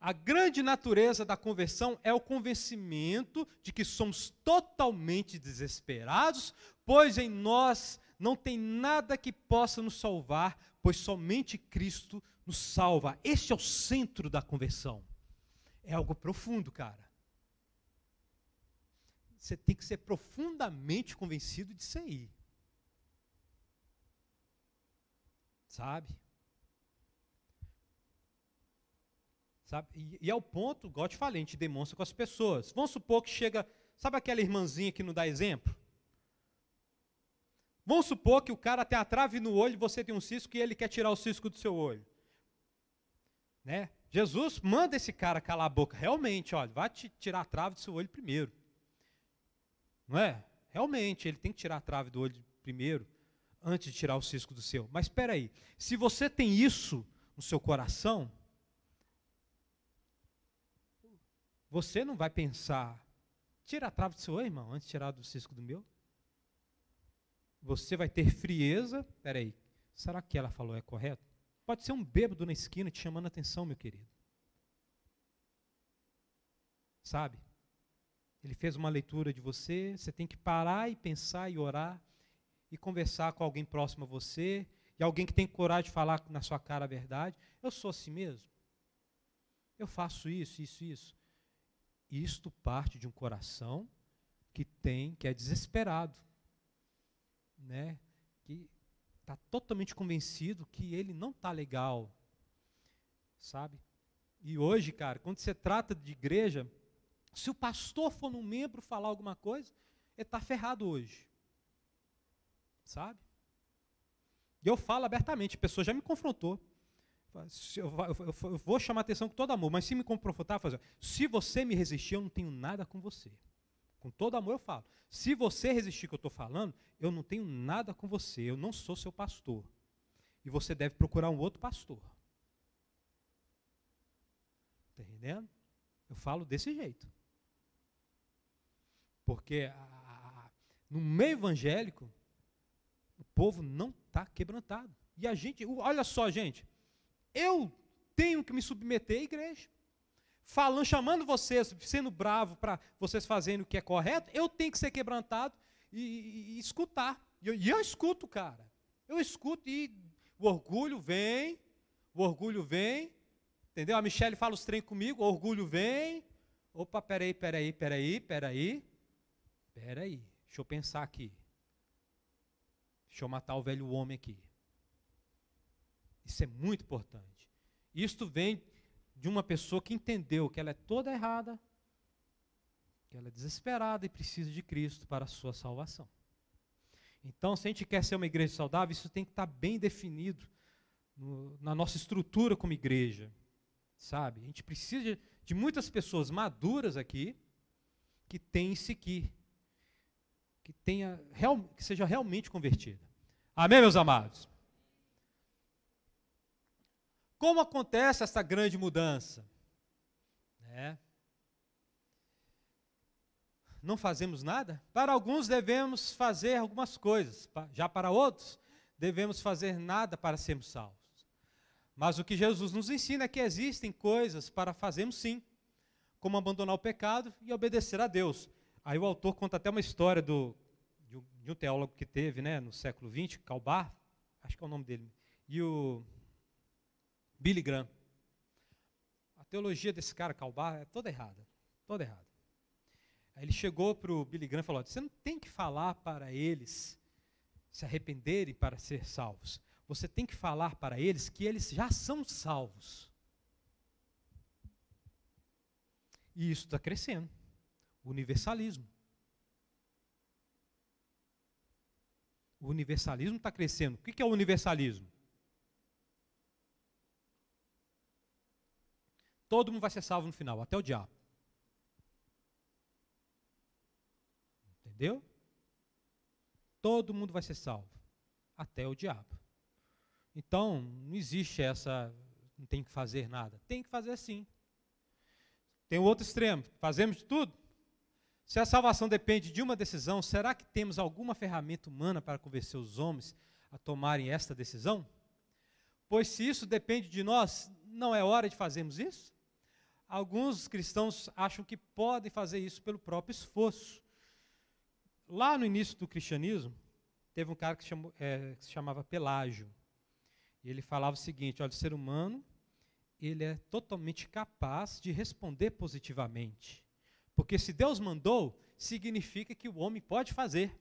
A grande natureza da conversão é o convencimento de que somos totalmente desesperados, pois em nós não tem nada que possa nos salvar, pois somente Cristo nos salva. Este é o centro da conversão. É algo profundo, cara. Você tem que ser profundamente convencido disso aí. Sabe? Sabe? E, e ao é ponto, igual eu te falei, a gente demonstra com as pessoas. Vamos supor que chega. Sabe aquela irmãzinha que não dá exemplo? Vamos supor que o cara tem a trave no olho, você tem um cisco e ele quer tirar o cisco do seu olho. Né? Jesus manda esse cara calar a boca. Realmente, olha, vai te tirar a trave do seu olho primeiro. Não é? Realmente, ele tem que tirar a trave do olho primeiro antes de tirar o cisco do seu. Mas espera aí, se você tem isso no seu coração, você não vai pensar, tira a trava do seu irmão, antes de tirar do cisco do meu. Você vai ter frieza, espera aí, será que ela falou é correto? Pode ser um bêbado na esquina te chamando a atenção, meu querido. Sabe? Ele fez uma leitura de você, você tem que parar e pensar e orar e conversar com alguém próximo a você, e alguém que tem coragem de falar na sua cara a verdade. Eu sou assim mesmo. Eu faço isso, isso, isso. Isto parte de um coração que tem, que é desesperado, né? Que está totalmente convencido que ele não está legal, sabe? E hoje, cara, quando você trata de igreja, se o pastor for num membro falar alguma coisa, ele está ferrado hoje sabe? E eu falo abertamente, a pessoa já me confrontou. Eu vou chamar atenção com todo amor, mas se me confrontar, fazer, assim, se você me resistir, eu não tenho nada com você. Com todo amor eu falo. Se você resistir que eu estou falando, eu não tenho nada com você, eu não sou seu pastor. E você deve procurar um outro pastor. Está entendendo? Eu falo desse jeito. Porque a, a, no meio evangélico, o povo não está quebrantado. E a gente, olha só, gente, eu tenho que me submeter à igreja. Falando, chamando vocês, sendo bravo para vocês fazerem o que é correto, eu tenho que ser quebrantado e, e, e escutar. E eu, e eu escuto, cara. Eu escuto e o orgulho vem, o orgulho vem, entendeu? A Michelle fala os trem comigo, o orgulho vem. Opa, peraí, peraí, peraí, peraí. Peraí, deixa eu pensar aqui. Deixa eu matar o velho homem aqui. Isso é muito importante. Isto vem de uma pessoa que entendeu que ela é toda errada, que ela é desesperada e precisa de Cristo para a sua salvação. Então, se a gente quer ser uma igreja saudável, isso tem que estar bem definido no, na nossa estrutura como igreja, sabe? A gente precisa de, de muitas pessoas maduras aqui que têm isso aqui, que, tenha, real, que seja realmente convertida. Amém, meus amados? Como acontece essa grande mudança? Né? Não fazemos nada? Para alguns devemos fazer algumas coisas, já para outros devemos fazer nada para sermos salvos. Mas o que Jesus nos ensina é que existem coisas para fazermos sim, como abandonar o pecado e obedecer a Deus. Aí o autor conta até uma história do, de, um, teólogo que teve né, no século XX, Calbar, acho que é o nome dele, e o Billy Graham. A teologia desse cara, Calbar, é toda errada, toda errada. Aí ele chegou para o Billy Graham e falou, você não tem que falar para eles se arrependerem para ser salvos. Você tem que falar para eles que eles já são salvos. E isso está crescendo universalismo. O universalismo está crescendo. O que é o universalismo? Todo mundo vai ser salvo no final, até o diabo. Entendeu? Todo mundo vai ser salvo, até o diabo. Então, não existe essa, não tem que fazer nada. Tem que fazer sim. Tem o outro extremo, fazemos de tudo, se a salvação depende de uma decisão, será que temos alguma ferramenta humana para convencer os homens a tomarem esta decisão? Pois se isso depende de nós, não é hora de fazermos isso? Alguns cristãos acham que podem fazer isso pelo próprio esforço. Lá no início do cristianismo, teve um cara que, chamou, é, que se chamava Pelágio. E ele falava o seguinte: olha, o ser humano ele é totalmente capaz de responder positivamente porque se Deus mandou, significa que o homem pode fazer.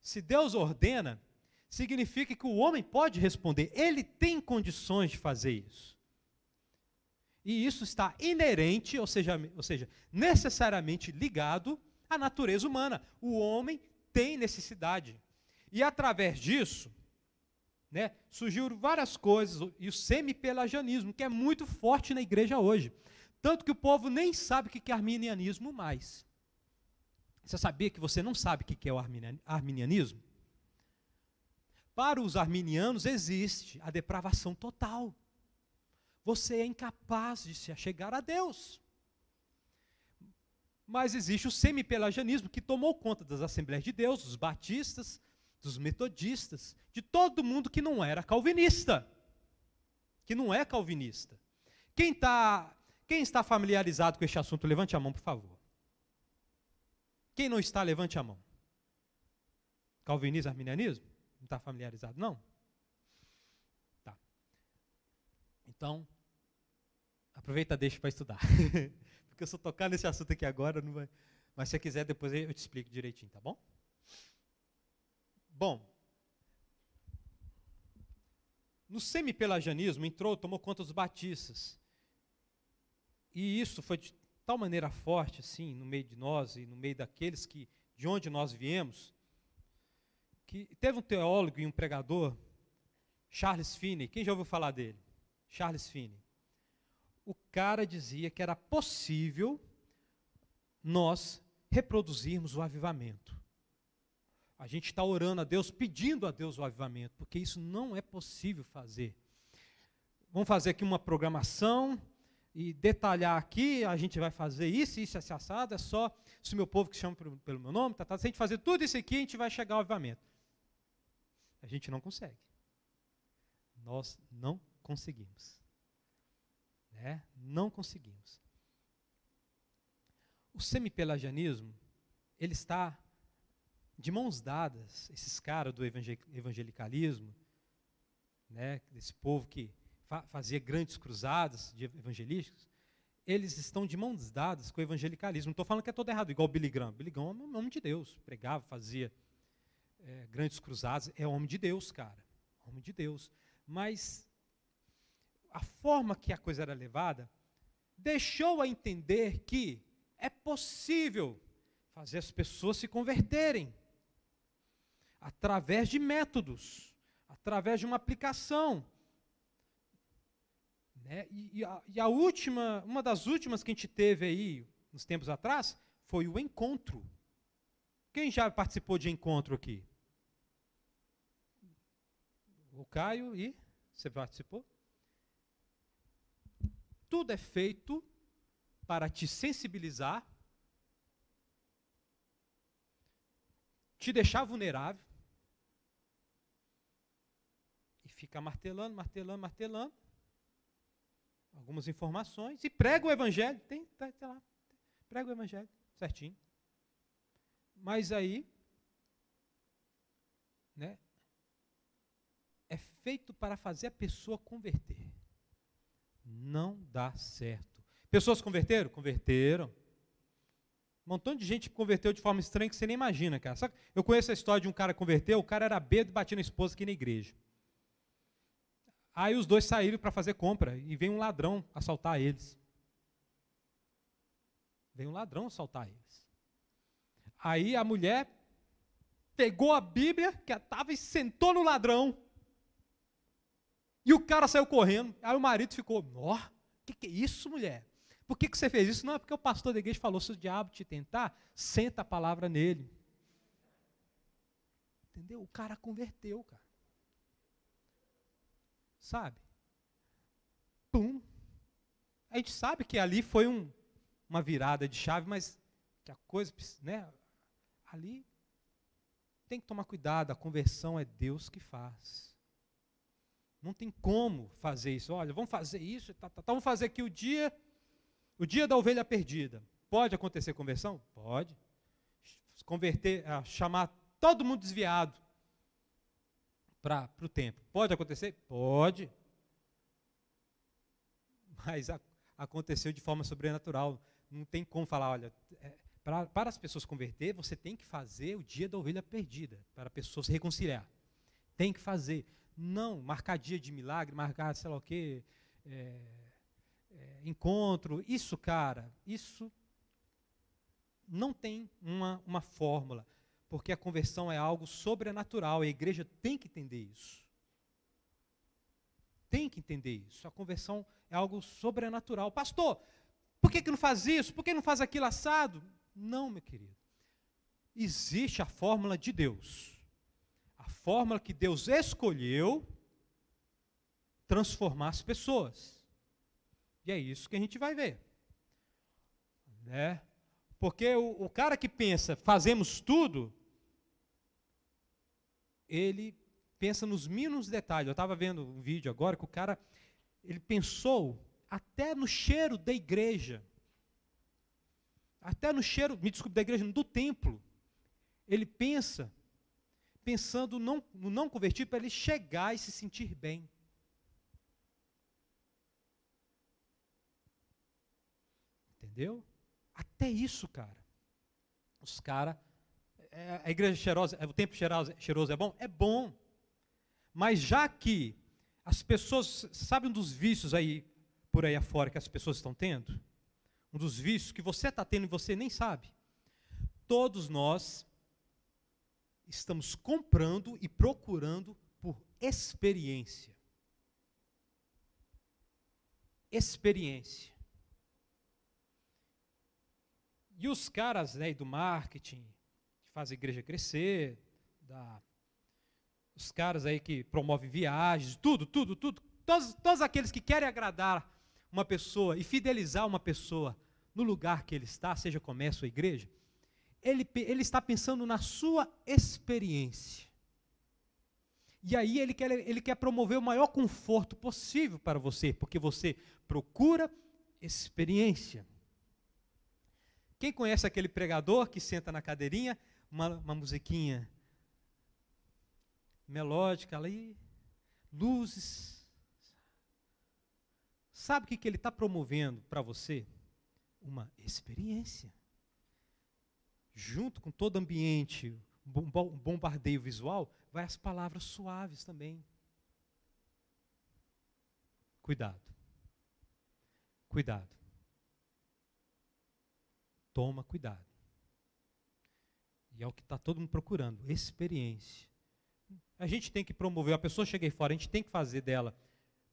Se Deus ordena, significa que o homem pode responder. Ele tem condições de fazer isso. E isso está inerente, ou seja, ou seja, necessariamente ligado à natureza humana. O homem tem necessidade. E através disso, né, surgiram várias coisas, e o semi-pelagianismo, que é muito forte na igreja hoje. Tanto que o povo nem sabe o que é arminianismo mais. Você sabia que você não sabe o que é o arminianismo? Para os arminianos existe a depravação total. Você é incapaz de se achegar a Deus. Mas existe o semi-pelagianismo que tomou conta das Assembleias de Deus, dos batistas, dos metodistas, de todo mundo que não era calvinista. Que não é calvinista. Quem está quem está familiarizado com este assunto, levante a mão, por favor. Quem não está, levante a mão. Calvinismo, arminianismo? Não está familiarizado, não? Tá. Então, aproveita deixa para estudar. Porque eu sou tocar nesse assunto aqui agora, não vai... mas se você quiser, depois eu te explico direitinho, tá bom? Bom, no semi-pelagianismo entrou, tomou conta dos batistas. E isso foi de tal maneira forte, assim, no meio de nós e no meio daqueles que de onde nós viemos, que teve um teólogo e um pregador, Charles Finney. Quem já ouviu falar dele? Charles Finney. O cara dizia que era possível nós reproduzirmos o avivamento. A gente está orando a Deus, pedindo a Deus o avivamento, porque isso não é possível fazer. Vamos fazer aqui uma programação, e detalhar aqui, a gente vai fazer isso, isso, esse assado, é só se o meu povo que chama pelo, meu nome, tá, tá, se a gente fazer tudo isso aqui, a gente vai chegar ao avivamento. A gente não consegue. Nós não conseguimos. Né? Não conseguimos. O semi-pelagianismo, ele está de mãos dadas, esses caras do evangelicalismo, né, desse povo que fa fazia grandes cruzadas de evangelísticos, eles estão de mãos dadas com o evangelicalismo. Não estou falando que é todo errado, igual o Billy Graham. Billy Graham é um homem de Deus, pregava, fazia é, grandes cruzadas, é homem de Deus, cara, homem de Deus. Mas a forma que a coisa era levada deixou a entender que é possível fazer as pessoas se converterem através de métodos, através de uma aplicação, né? E, e, a, e, a, última, uma das últimas que a gente teve aí, uns tempos atrás, foi o encontro. Quem já participou de encontro aqui? O Caio e. Você participou? Tudo é feito para te sensibilizar, te deixar vulnerável, e ficar martelando, martelando, martelando algumas informações e prega o evangelho. Tem, tá, sei tá lá, prega o evangelho, certinho. Mas aí, né, é feito para fazer a pessoa converter. Não dá certo. Pessoas converteram? Converteram. Um montão de gente converteu de forma estranha que você nem imagina, cara. Sabe, eu conheço a história de um cara que converteu, o cara era bêbado e batia na esposa aqui na igreja. Aí os dois saíram para fazer compra e vem um ladrão assaltar eles. Vem um ladrão assaltar eles. Aí a mulher pegou a Bíblia que estava e sentou no ladrão. E o cara saiu correndo. Aí o marido ficou, ó, que que é isso, mulher? Por que, que você fez isso? Não, é porque o pastor da igreja falou, se o diabo te tentar, senta a palavra nele. Entendeu? O cara converteu, cara. Sabe? Pum. A gente sabe que ali foi um, uma virada de chave, mas que a coisa, né? Ali tem que tomar cuidado, a conversão é Deus que faz. Não tem como fazer isso. Olha, vamos fazer isso, tá, tá, tá, vamos fazer aqui o dia, o dia da ovelha perdida. Pode acontecer conversão? Pode. Converter, chamar todo mundo desviado para o tempo. Pode acontecer? Pode. Mas a, aconteceu de forma sobrenatural. Não tem como falar, olha, é, pra, para as pessoas converter, você tem que fazer o dia da ovelha perdida, para a pessoa se reconciliar. Tem que fazer. Não marcar dia de milagre, marcar sei lá o quê, é, é, encontro. Isso, cara, isso não tem uma, uma fórmula porque a conversão é algo sobrenatural, a igreja tem que entender isso. Tem que entender isso. A conversão é algo sobrenatural. Pastor, por que, que não faz isso? Por que não faz aquilo assado? Não, meu querido. Existe a fórmula de Deus. A fórmula que Deus escolheu transformar as pessoas. E é isso que a gente vai ver. Né? Porque o, o cara que pensa, fazemos tudo, ele pensa nos mínimos detalhes. Eu estava vendo um vídeo agora que o cara, ele pensou até no cheiro da igreja. Até no cheiro, me desculpe, da igreja, do templo. Ele pensa, pensando no não, no não convertido para ele chegar e se sentir bem. Entendeu? Até isso, cara. Os caras. É, a igreja cheirosa, é, o templo cheiroso, cheiroso é bom? É bom. Mas já que as pessoas sabem um dos vícios aí por aí afora que as pessoas estão tendo, um dos vícios que você está tendo e você nem sabe. Todos nós estamos comprando e procurando por experiência. Experiência. E os caras né, do marketing, que fazem a igreja crescer, da, os caras aí que promovem viagens, tudo, tudo, tudo, todos, todos aqueles que querem agradar uma pessoa e fidelizar uma pessoa no lugar que ele está, seja comércio ou é igreja, ele, ele está pensando na sua experiência. E aí ele quer, ele quer promover o maior conforto possível para você, porque você procura experiência. Quem conhece aquele pregador que senta na cadeirinha, uma, uma musiquinha melódica ali, luzes. Sabe o que, que ele está promovendo para você? Uma experiência. Junto com todo ambiente, um bombardeio visual, vai as palavras suaves também. Cuidado. Cuidado. Toma cuidado. E é o que está todo mundo procurando, experiência. A gente tem que promover, a pessoa cheguei fora, a gente tem que fazer dela,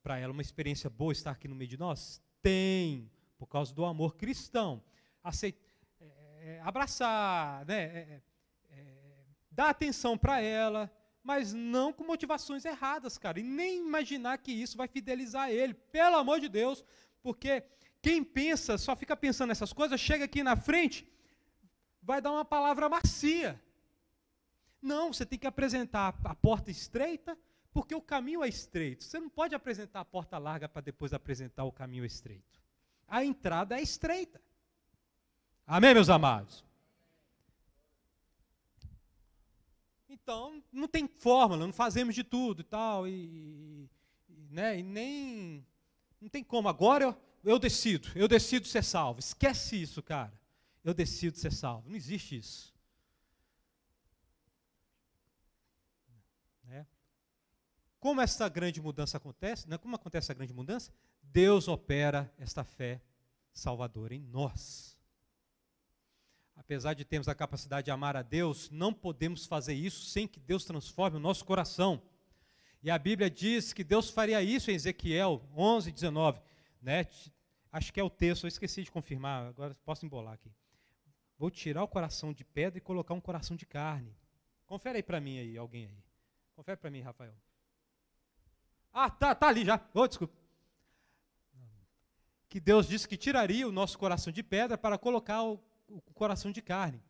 para ela, uma experiência boa estar aqui no meio de nós? Tem, por causa do amor cristão. Aceitar, é, é, é, abraçar, né, é, é, é dar atenção para ela, mas não com motivações erradas, cara. E nem imaginar que isso vai fidelizar ele, pelo amor de Deus, porque quem pensa, só fica pensando nessas coisas, chega aqui na frente, vai dar uma palavra macia. Não, você tem que apresentar a porta estreita, porque o caminho é estreito. Você não pode apresentar a porta larga para depois apresentar o caminho estreito. A entrada é estreita. Amém, meus amados? Então, não tem fórmula, não fazemos de tudo e tal, e, e, né, e nem. Não tem como. Agora eu eu decido, eu decido ser salvo. Esquece isso, cara. Eu decido ser salvo. Não existe isso. Né? Como essa grande mudança acontece? Né? Como acontece essa grande mudança? Deus opera esta fé salvadora em nós. Apesar de termos a capacidade de amar a Deus, não podemos fazer isso sem que Deus transforme o nosso coração. E a Bíblia diz que Deus faria isso em Ezequiel 11, 19 né? Acho que é o texto, eu esqueci de confirmar, agora posso embolar aqui. Vou tirar o coração de pedra e colocar um coração de carne. Confere aí para mim aí, alguém aí. Confere para mim, Rafael. Ah, tá, tá ali já. Oh, desculpa. Que Deus disse que tiraria o nosso coração de pedra para colocar o, o coração de carne.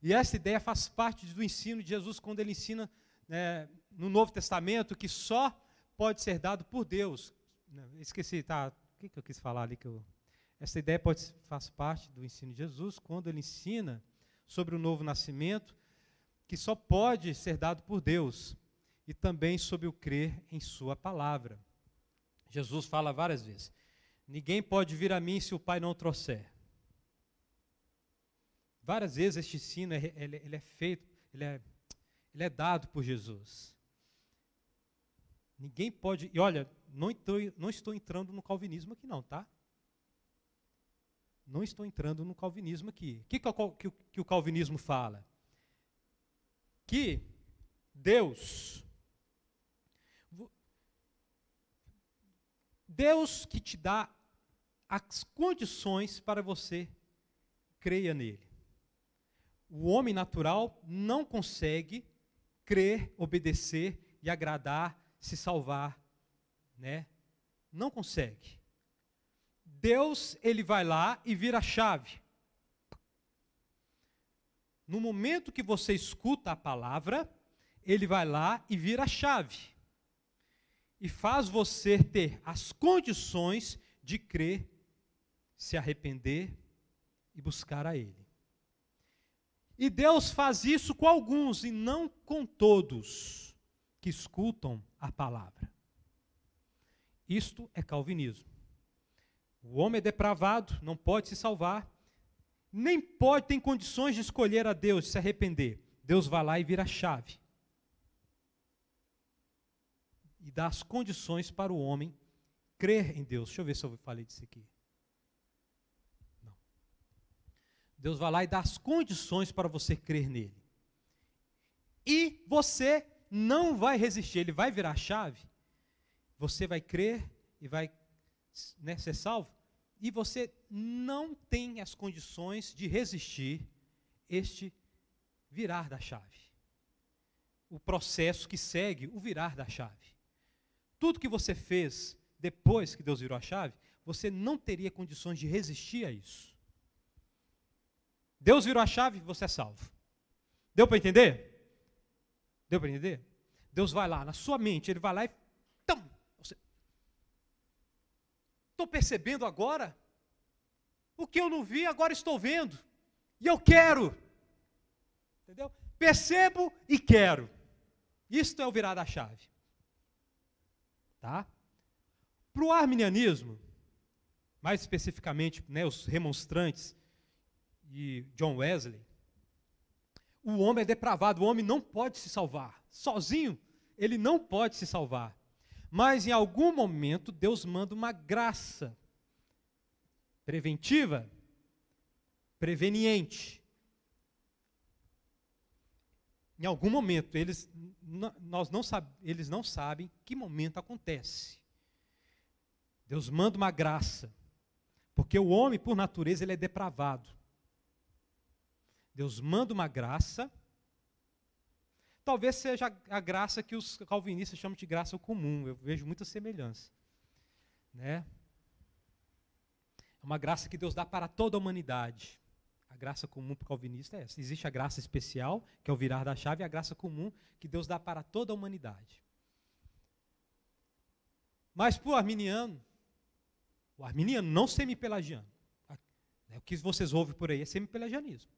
E essa ideia faz parte do ensino de Jesus quando ele ensina né, no Novo Testamento que só pode ser dado por Deus. Né, esqueci, tá, o que, que eu quis falar ali que eu... Essa ideia pode, faz parte do ensino de Jesus quando ele ensina sobre o novo nascimento que só pode ser dado por Deus e também sobre o crer em Sua palavra. Jesus fala várias vezes: Ninguém pode vir a mim se o Pai não trouxer. Várias vezes este ensino é, ele, ele é feito, ele é, ele é dado por Jesus. Ninguém pode. E olha, não, entrou, não estou entrando no calvinismo aqui, não, tá? Não estou entrando no calvinismo aqui. O que, que, é que o calvinismo fala? Que Deus. Deus que te dá as condições para você creia nele. O homem natural não consegue crer, obedecer e agradar se salvar, né? Não consegue. Deus, ele vai lá e vira a chave. No momento que você escuta a palavra, ele vai lá e vira a chave. E faz você ter as condições de crer, se arrepender e buscar a ele. E Deus faz isso com alguns e não com todos que escutam a palavra. Isto é calvinismo. O homem é depravado, não pode se salvar, nem pode, tem condições de escolher a Deus, de se arrepender. Deus vai lá e vira a chave. E dá as condições para o homem crer em Deus. Deixa eu ver se eu falei disso aqui. Não. Deus vai lá e dá as condições para você crer nele. E você não vai resistir, ele vai virar a chave. Você vai crer e vai né, ser salvo. E você não tem as condições de resistir este virar da chave. O processo que segue o virar da chave. Tudo que você fez depois que Deus virou a chave, você não teria condições de resistir a isso. Deus virou a chave, você é salvo. Deu para entender? Deu para entender? Deus vai lá, na sua mente, ele vai lá e. tão. Estou percebendo agora o que eu não vi, agora estou vendo. E eu quero. Entendeu? Percebo e quero. Isto é o virar da chave. Tá? Para o arminianismo, mais especificamente né, os remonstrantes e John Wesley, o homem é depravado, o homem não pode se salvar. Sozinho, ele não pode se salvar. Mas em algum momento, Deus manda uma graça preventiva, preveniente. Em algum momento, eles, nós não eles não sabem que momento acontece. Deus manda uma graça, porque o homem, por natureza, ele é depravado. Deus manda uma graça. Talvez seja a graça que os calvinistas chamam de graça comum. Eu vejo muita semelhança. Né? É uma graça que Deus dá para toda a humanidade. A graça comum para o calvinista é essa. Existe a graça especial, que é o virar da chave, e a graça comum que Deus dá para toda a humanidade. Mas para o arminiano, o arminiano não semipelagiano, o que vocês ouvem por aí é semipelagianismo.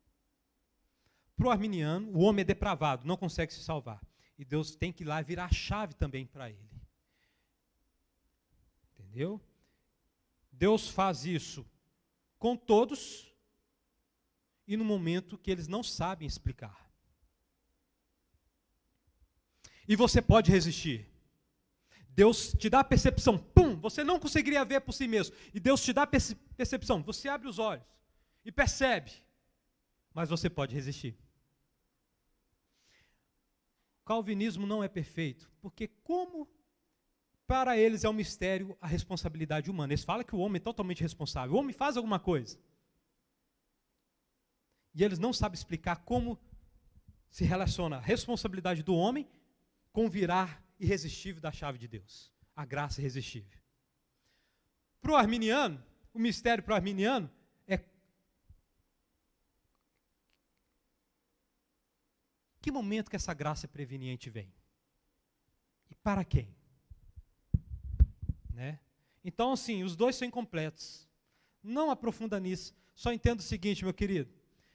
Para o arminiano, o homem é depravado, não consegue se salvar. E Deus tem que ir lá virar a chave também para ele. Entendeu? Deus faz isso com todos e no momento que eles não sabem explicar. E você pode resistir. Deus te dá a percepção, pum, você não conseguiria ver por si mesmo. E Deus te dá a percepção, você abre os olhos e percebe. Mas você pode resistir calvinismo não é perfeito, porque como para eles é um mistério a responsabilidade humana. Eles falam que o homem é totalmente responsável. O homem faz alguma coisa. E eles não sabem explicar como se relaciona a responsabilidade do homem com o virar irresistível da chave de Deus, a graça irresistível. Para o arminiano, o mistério para o arminiano que momento que essa graça preveniente vem? E para quem? Né? Então, assim, os dois são incompletos. Não aprofunda nisso. Só entenda o seguinte, meu querido.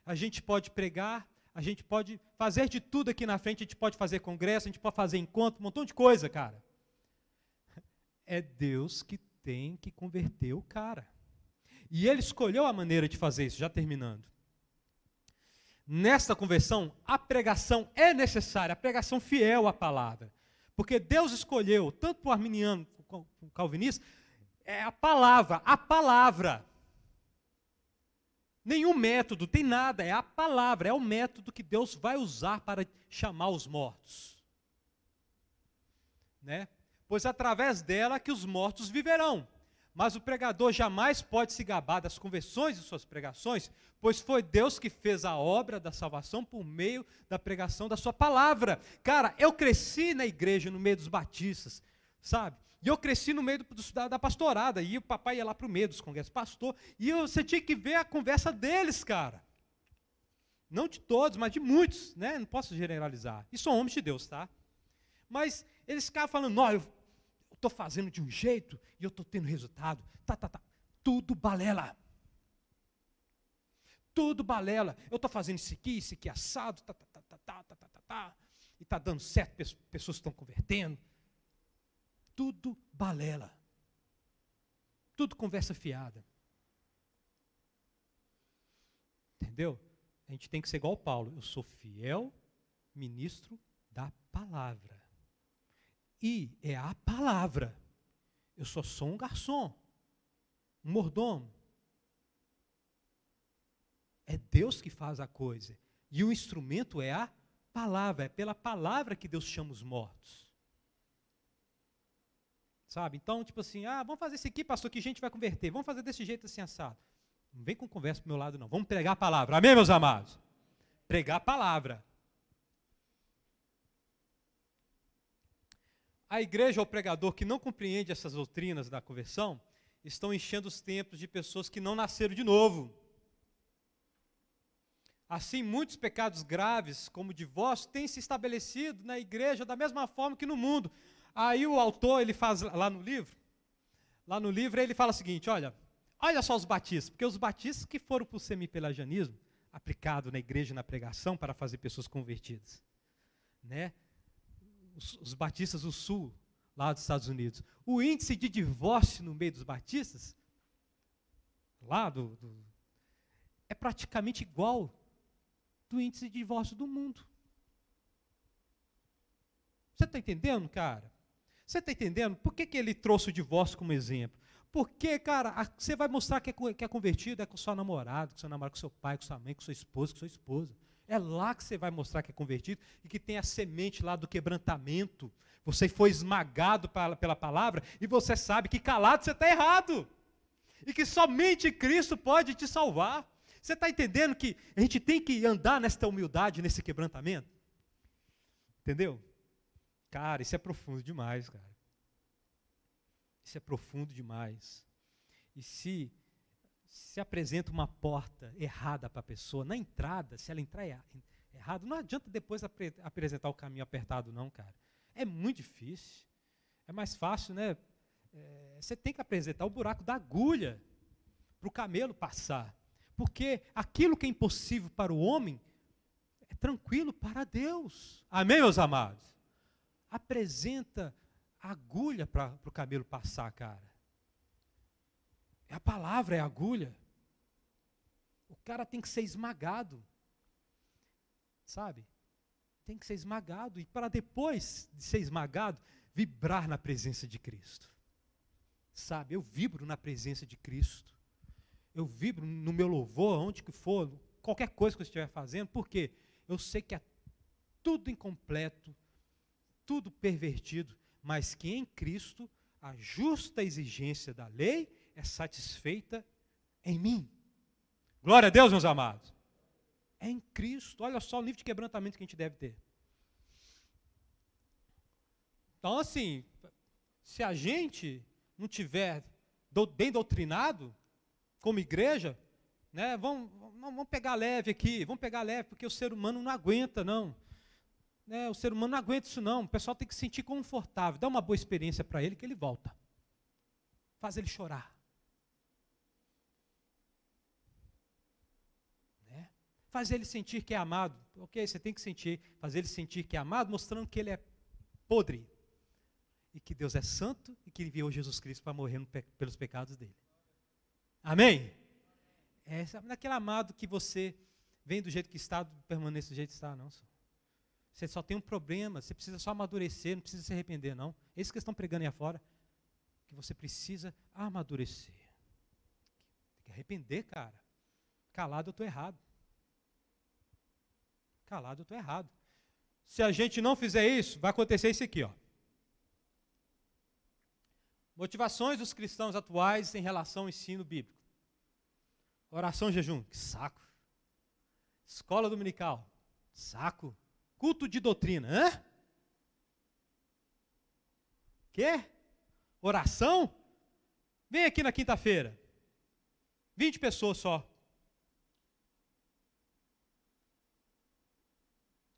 A gente pode pregar, a gente pode fazer de tudo aqui na frente, a gente pode fazer congresso, a gente pode fazer encontro, um montão de coisa, cara. É Deus que tem que converter o cara. E ele escolheu a maneira de fazer isso, já terminando. Nesta conversão, a pregação é necessária, a pregação fiel à palavra. Porque Deus escolheu, tanto para o arminiano como para o calvinista, é a palavra, a palavra. Nenhum método, tem nada, é a palavra, é o método que Deus vai usar para chamar os mortos. Né? Pois é através dela que os mortos viverão. Mas o pregador jamais pode se gabar das conversões de suas pregações, pois foi Deus que fez a obra da salvação por meio da pregação da sua palavra. Cara, eu cresci na igreja, no meio dos batistas, sabe? E eu cresci no meio do, da, pastorada, e o papai ia lá para o meio dos congressos, pastor, e eu, você tinha que ver a conversa deles, cara. Não de todos, mas de muitos, né? Não posso generalizar. E são homens de Deus, tá? Mas eles ficavam falando, não, eu estou fazendo de um jeito e eu estou tendo resultado. Tá, tá, tá. Tudo balela. Tudo balela. Eu estou fazendo isso aqui, isso aqui assado, tá, tá, tá, tá, tá, tá, tá, tá, tá. e está dando certo, pessoas estão convertendo. Tudo balela. Tudo conversa fiada. Entendeu? A gente tem que ser igual Paulo. Eu sou fiel ministro da palavra e é a palavra. Eu só sou um garçom, um mordomo. É Deus que faz a coisa. E o instrumento é a palavra, é pela palavra que Deus chama os mortos. Sabe? Então, tipo assim, ah, vamos fazer isso aqui, pastor, que a gente vai converter. Vamos fazer desse jeito assim assado. Não vem com conversa pro meu lado não. Vamos pregar a palavra. Amém, meus amados? Pregar a palavra. A igreja ou pregador que não compreende essas doutrinas da conversão estão enchendo os templos de pessoas que não nasceram de novo. Assim, muitos pecados graves, como o divórcio, têm se estabelecido na igreja da mesma forma que no mundo. Aí o autor, ele faz lá no livro, lá no livro ele fala o seguinte, olha, olha só os batistas, porque os batistas que foram para o semipelagianismo, aplicado na igreja na pregação para fazer pessoas convertidas, né? os, os batistas do sul, lá dos Estados Unidos, o índice de divórcio no meio dos batistas, lá do, do é praticamente igual do índice de divórcio do mundo. Você está entendendo, cara? Você está entendendo? Por que, que ele trouxe o divórcio como exemplo? Porque, cara, você vai mostrar que é, que é convertido é com sua namorada, com seu namorado, com seu pai, com sua mãe, com sua esposa, com sua esposa. É lá que você vai mostrar que é convertido e que tem a semente lá do quebrantamento. Você foi esmagado pela palavra e você sabe que calado você está errado. E que somente Cristo pode te salvar. Você está entendendo que a gente tem que andar nesta humildade, nesse quebrantamento? Entendeu? Cara, isso é profundo demais, cara. Isso é profundo demais. E se se apresenta uma porta errada para a pessoa, na entrada, se ela entrar errado, não adianta depois apre apresentar o caminho apertado, não, cara. É muito difícil. É mais fácil, né? É, você tem que apresentar o buraco da agulha para o camelo passar. Porque aquilo que é impossível para o homem é tranquilo para Deus. Amém, meus amados? Apresenta a agulha para o camelo passar, cara. É a palavra, é a agulha. O cara tem que ser esmagado. Sabe? Tem que ser esmagado. E para depois de ser esmagado, vibrar na presença de Cristo. Sabe? Eu vibro na presença de Cristo. Eu vibro no meu louvor, onde que for, qualquer coisa que eu estiver fazendo, porque eu sei que é tudo incompleto, tudo pervertido, mas que em Cristo a justa exigência da lei é satisfeita em mim. Glória a Deus, meus amados. É em Cristo. Olha só o nível de quebrantamento que a gente deve ter. Então, assim, se a gente não tiver bem doutrinado, como igreja, né, vamos, vamos pegar leve aqui, vamos pegar leve, porque o ser humano não aguenta, não. Né, o ser humano não aguenta isso, não. O pessoal tem que se sentir confortável, dá uma boa experiência para ele que ele volta. Faz ele chorar. Fazer ele sentir que é amado. Ok, você tem que sentir, fazer ele sentir que é amado, mostrando que ele é podre. E que Deus é santo e que enviou Jesus Cristo para morrer pe pelos pecados dele. Amém? É, naquele é amado que você vem do jeito que está, permanece do jeito que está, não. Você só tem um problema, você precisa só amadurecer, não precisa se arrepender, não. É isso que estão pregando aí afora, que você precisa amadurecer. Tem que arrepender, cara. Calado eu estou errado calado, eu estou errado. Se a gente não fizer isso, vai acontecer isso aqui, ó. Motivações dos cristãos atuais em relação ao ensino bíblico. Oração jejum, que saco. Escola dominical, saco. Culto de doutrina, hã? Quê? Oração? Vem aqui na quinta-feira. 20 pessoas só.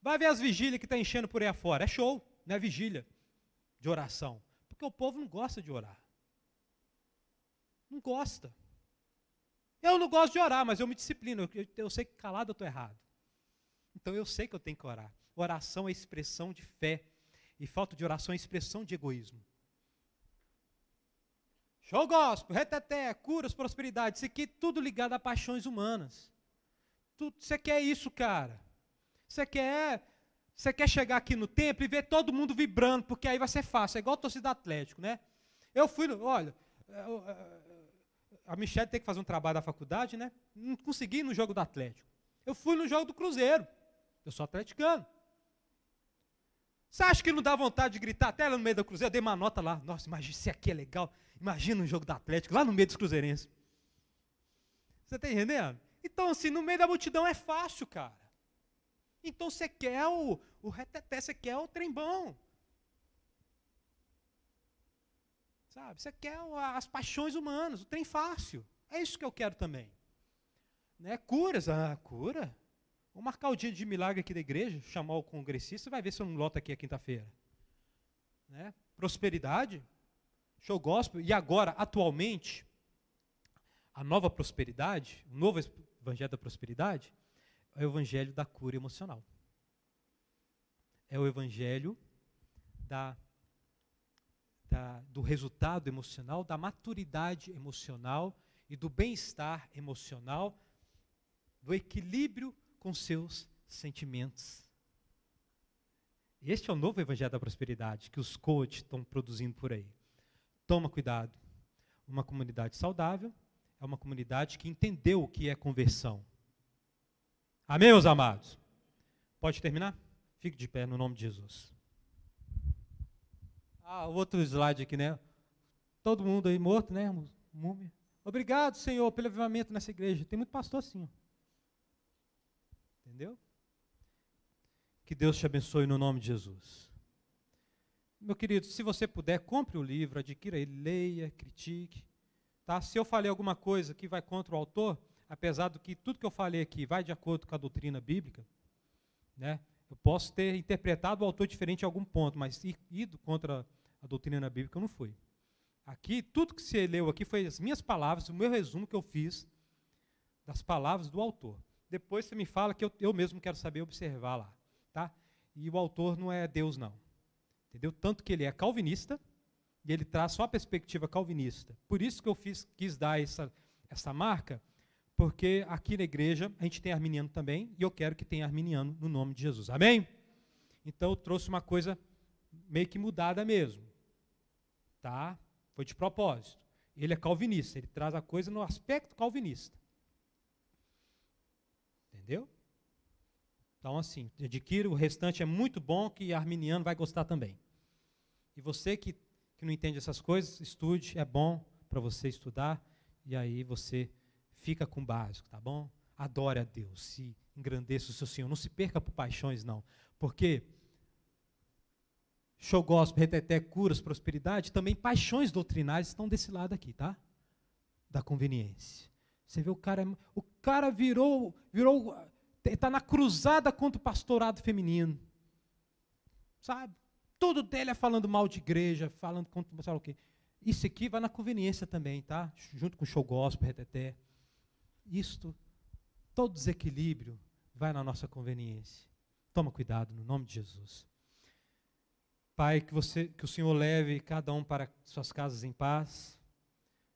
Vai ver as vigílias que está enchendo por aí afora. É show, não é vigília de oração. Porque o povo não gosta de orar. Não gosta. Eu não gosto de orar, mas eu me disciplino. Eu, eu sei que calado eu estou errado. Então eu sei que eu tenho que orar. Oração é expressão de fé. E falta de oração é expressão de egoísmo. Show gospel, reteté, curas, prosperidade. Isso aqui é tudo ligado a paixões humanas. Tudo, você quer isso, cara. Você quer, você quer chegar aqui no templo e ver todo mundo vibrando, porque aí vai ser fácil. É igual a torcida Atlético, né? Eu fui, olha, é, é, é, a Michelle tem que fazer um trabalho da faculdade, né? Não consegui ir no jogo do Atlético. Eu fui no jogo do Cruzeiro. Eu sou atleticano. Você acha que não dá vontade de gritar até lá no meio do Cruzeiro? Eu dei uma nota lá. Nossa, imagina, se aqui é legal. Imagina um jogo do Atlético lá no meio dos Cruzeirenses. Você está entendendo? Então, assim, no meio da multidão é fácil, cara. Então você quer o, o reteté, você quer o trem bom. Sabe? Você quer as paixões humanas, o trem fácil. É isso que eu quero também. Né? Curas, ah, cura. Vou marcar o dia de milagre aqui da igreja, chamar o congressista, vai ver se eu não loto aqui a quinta-feira. Né? Prosperidade, show gospel. E agora, atualmente, a nova prosperidade, o novo evangelho da prosperidade, é o evangelho da cura emocional. É o evangelho da, da, do resultado emocional, da maturidade emocional e do bem-estar emocional, do equilíbrio com seus sentimentos. Este é o novo evangelho da prosperidade que os coaches estão produzindo por aí. Toma cuidado. Uma comunidade saudável é uma comunidade que entendeu o que é conversão. Amém, meus amados? Pode terminar? Fique de pé no nome de Jesus. Ah, outro slide aqui, né? Todo mundo aí morto, né? Múmia. Obrigado, Senhor, pelo avivamento nessa igreja. Tem muito pastor assim. Ó. Entendeu? Que Deus te abençoe no nome de Jesus. Meu querido, se você puder, compre o livro, adquira ele, leia, critique. Tá? Se eu falei alguma coisa que vai contra o autor, apesar do que tudo que eu falei aqui vai de acordo com a doutrina bíblica, né? Eu posso ter interpretado o autor diferente em algum ponto, mas ido contra a doutrina bíblica eu não fui. Aqui, tudo que você leu aqui foi as minhas palavras, o meu resumo que eu fiz das palavras do autor. Depois você me fala que eu, eu mesmo quero saber observar lá, tá? E o autor não é Deus, não. Entendeu? Tanto que ele é calvinista e ele traz só a perspectiva calvinista. Por isso que eu fiz, quis dar essa, essa marca, porque aqui na igreja a gente tem arminiano também, e eu quero que tenha arminiano no nome de Jesus. Amém? Então eu trouxe uma coisa meio que mudada mesmo. Tá? Foi de propósito. Ele é calvinista, ele traz a coisa no aspecto calvinista. Entendeu? Então, assim, adquira, o restante é muito bom que arminiano vai gostar também. E você que, que não entende essas coisas, estude, é bom para você estudar, e aí você Fica com o básico, tá bom? Adore a Deus, se engrandeça o seu Senhor. Não se perca por paixões, não. Porque show gospel, reteté, curas, prosperidade, também paixões doutrinárias estão desse lado aqui, tá? Da conveniência. Você vê o cara, o cara virou, virou, está na cruzada contra o pastorado feminino, sabe? Tudo dele é falando mal de igreja, falando contra, sabe o quê? Isso aqui vai na conveniência também, tá? Junto com show gospel, reteté isto, todo desequilíbrio vai na nossa conveniência. Toma cuidado no nome de Jesus. Pai, que você, que o Senhor leve cada um para suas casas em paz.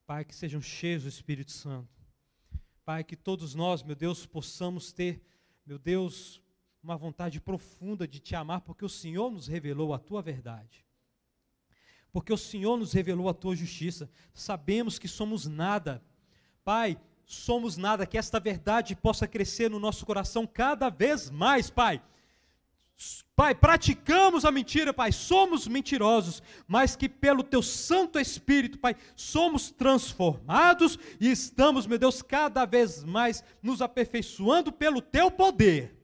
Pai, que sejam cheios do Espírito Santo. Pai, que todos nós, meu Deus, possamos ter, meu Deus, uma vontade profunda de te amar, porque o Senhor nos revelou a tua verdade. Porque o Senhor nos revelou a tua justiça. Sabemos que somos nada. Pai, somos nada, que esta verdade possa crescer no nosso coração cada vez mais, Pai. Pai, praticamos a mentira, Pai, somos mentirosos, mas que pelo Teu Santo Espírito, Pai, somos transformados e estamos, meu Deus, cada vez mais nos aperfeiçoando pelo Teu poder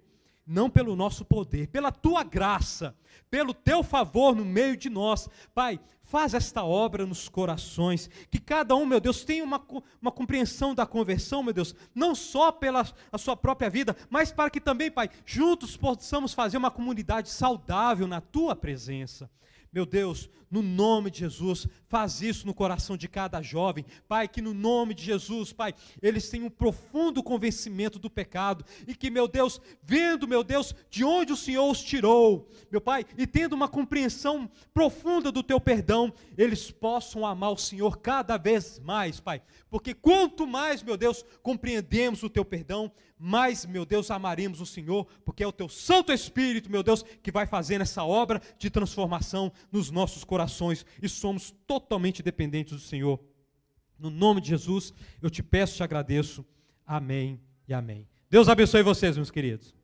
não pelo nosso poder, pela tua graça, pelo teu favor no meio de nós. Pai, faz esta obra nos corações, que cada um, meu Deus, tenha uma, uma compreensão da conversão, meu Deus, não só pela a sua própria vida, mas para que também, Pai, juntos possamos fazer uma comunidade saudável na tua presença. Meu Deus, no nome de Jesus, faz isso no coração de cada jovem. Pai, que no nome de Jesus, Pai, eles tenham um profundo convencimento do pecado e que, meu Deus, vendo, meu Deus, de onde o Senhor os tirou, meu Pai, e tendo uma compreensão profunda do teu perdão, eles possam amar o Senhor cada vez mais, Pai. Porque quanto mais, meu Deus, compreendemos o teu perdão, mais, meu Deus, amaremos o Senhor, porque é o teu Santo Espírito, meu Deus, que vai fazendo essa obra de transformação nos nossos corações e somos totalmente dependentes do Senhor. No nome de Jesus, eu te peço, te agradeço. Amém e amém. Deus abençoe vocês, meus queridos.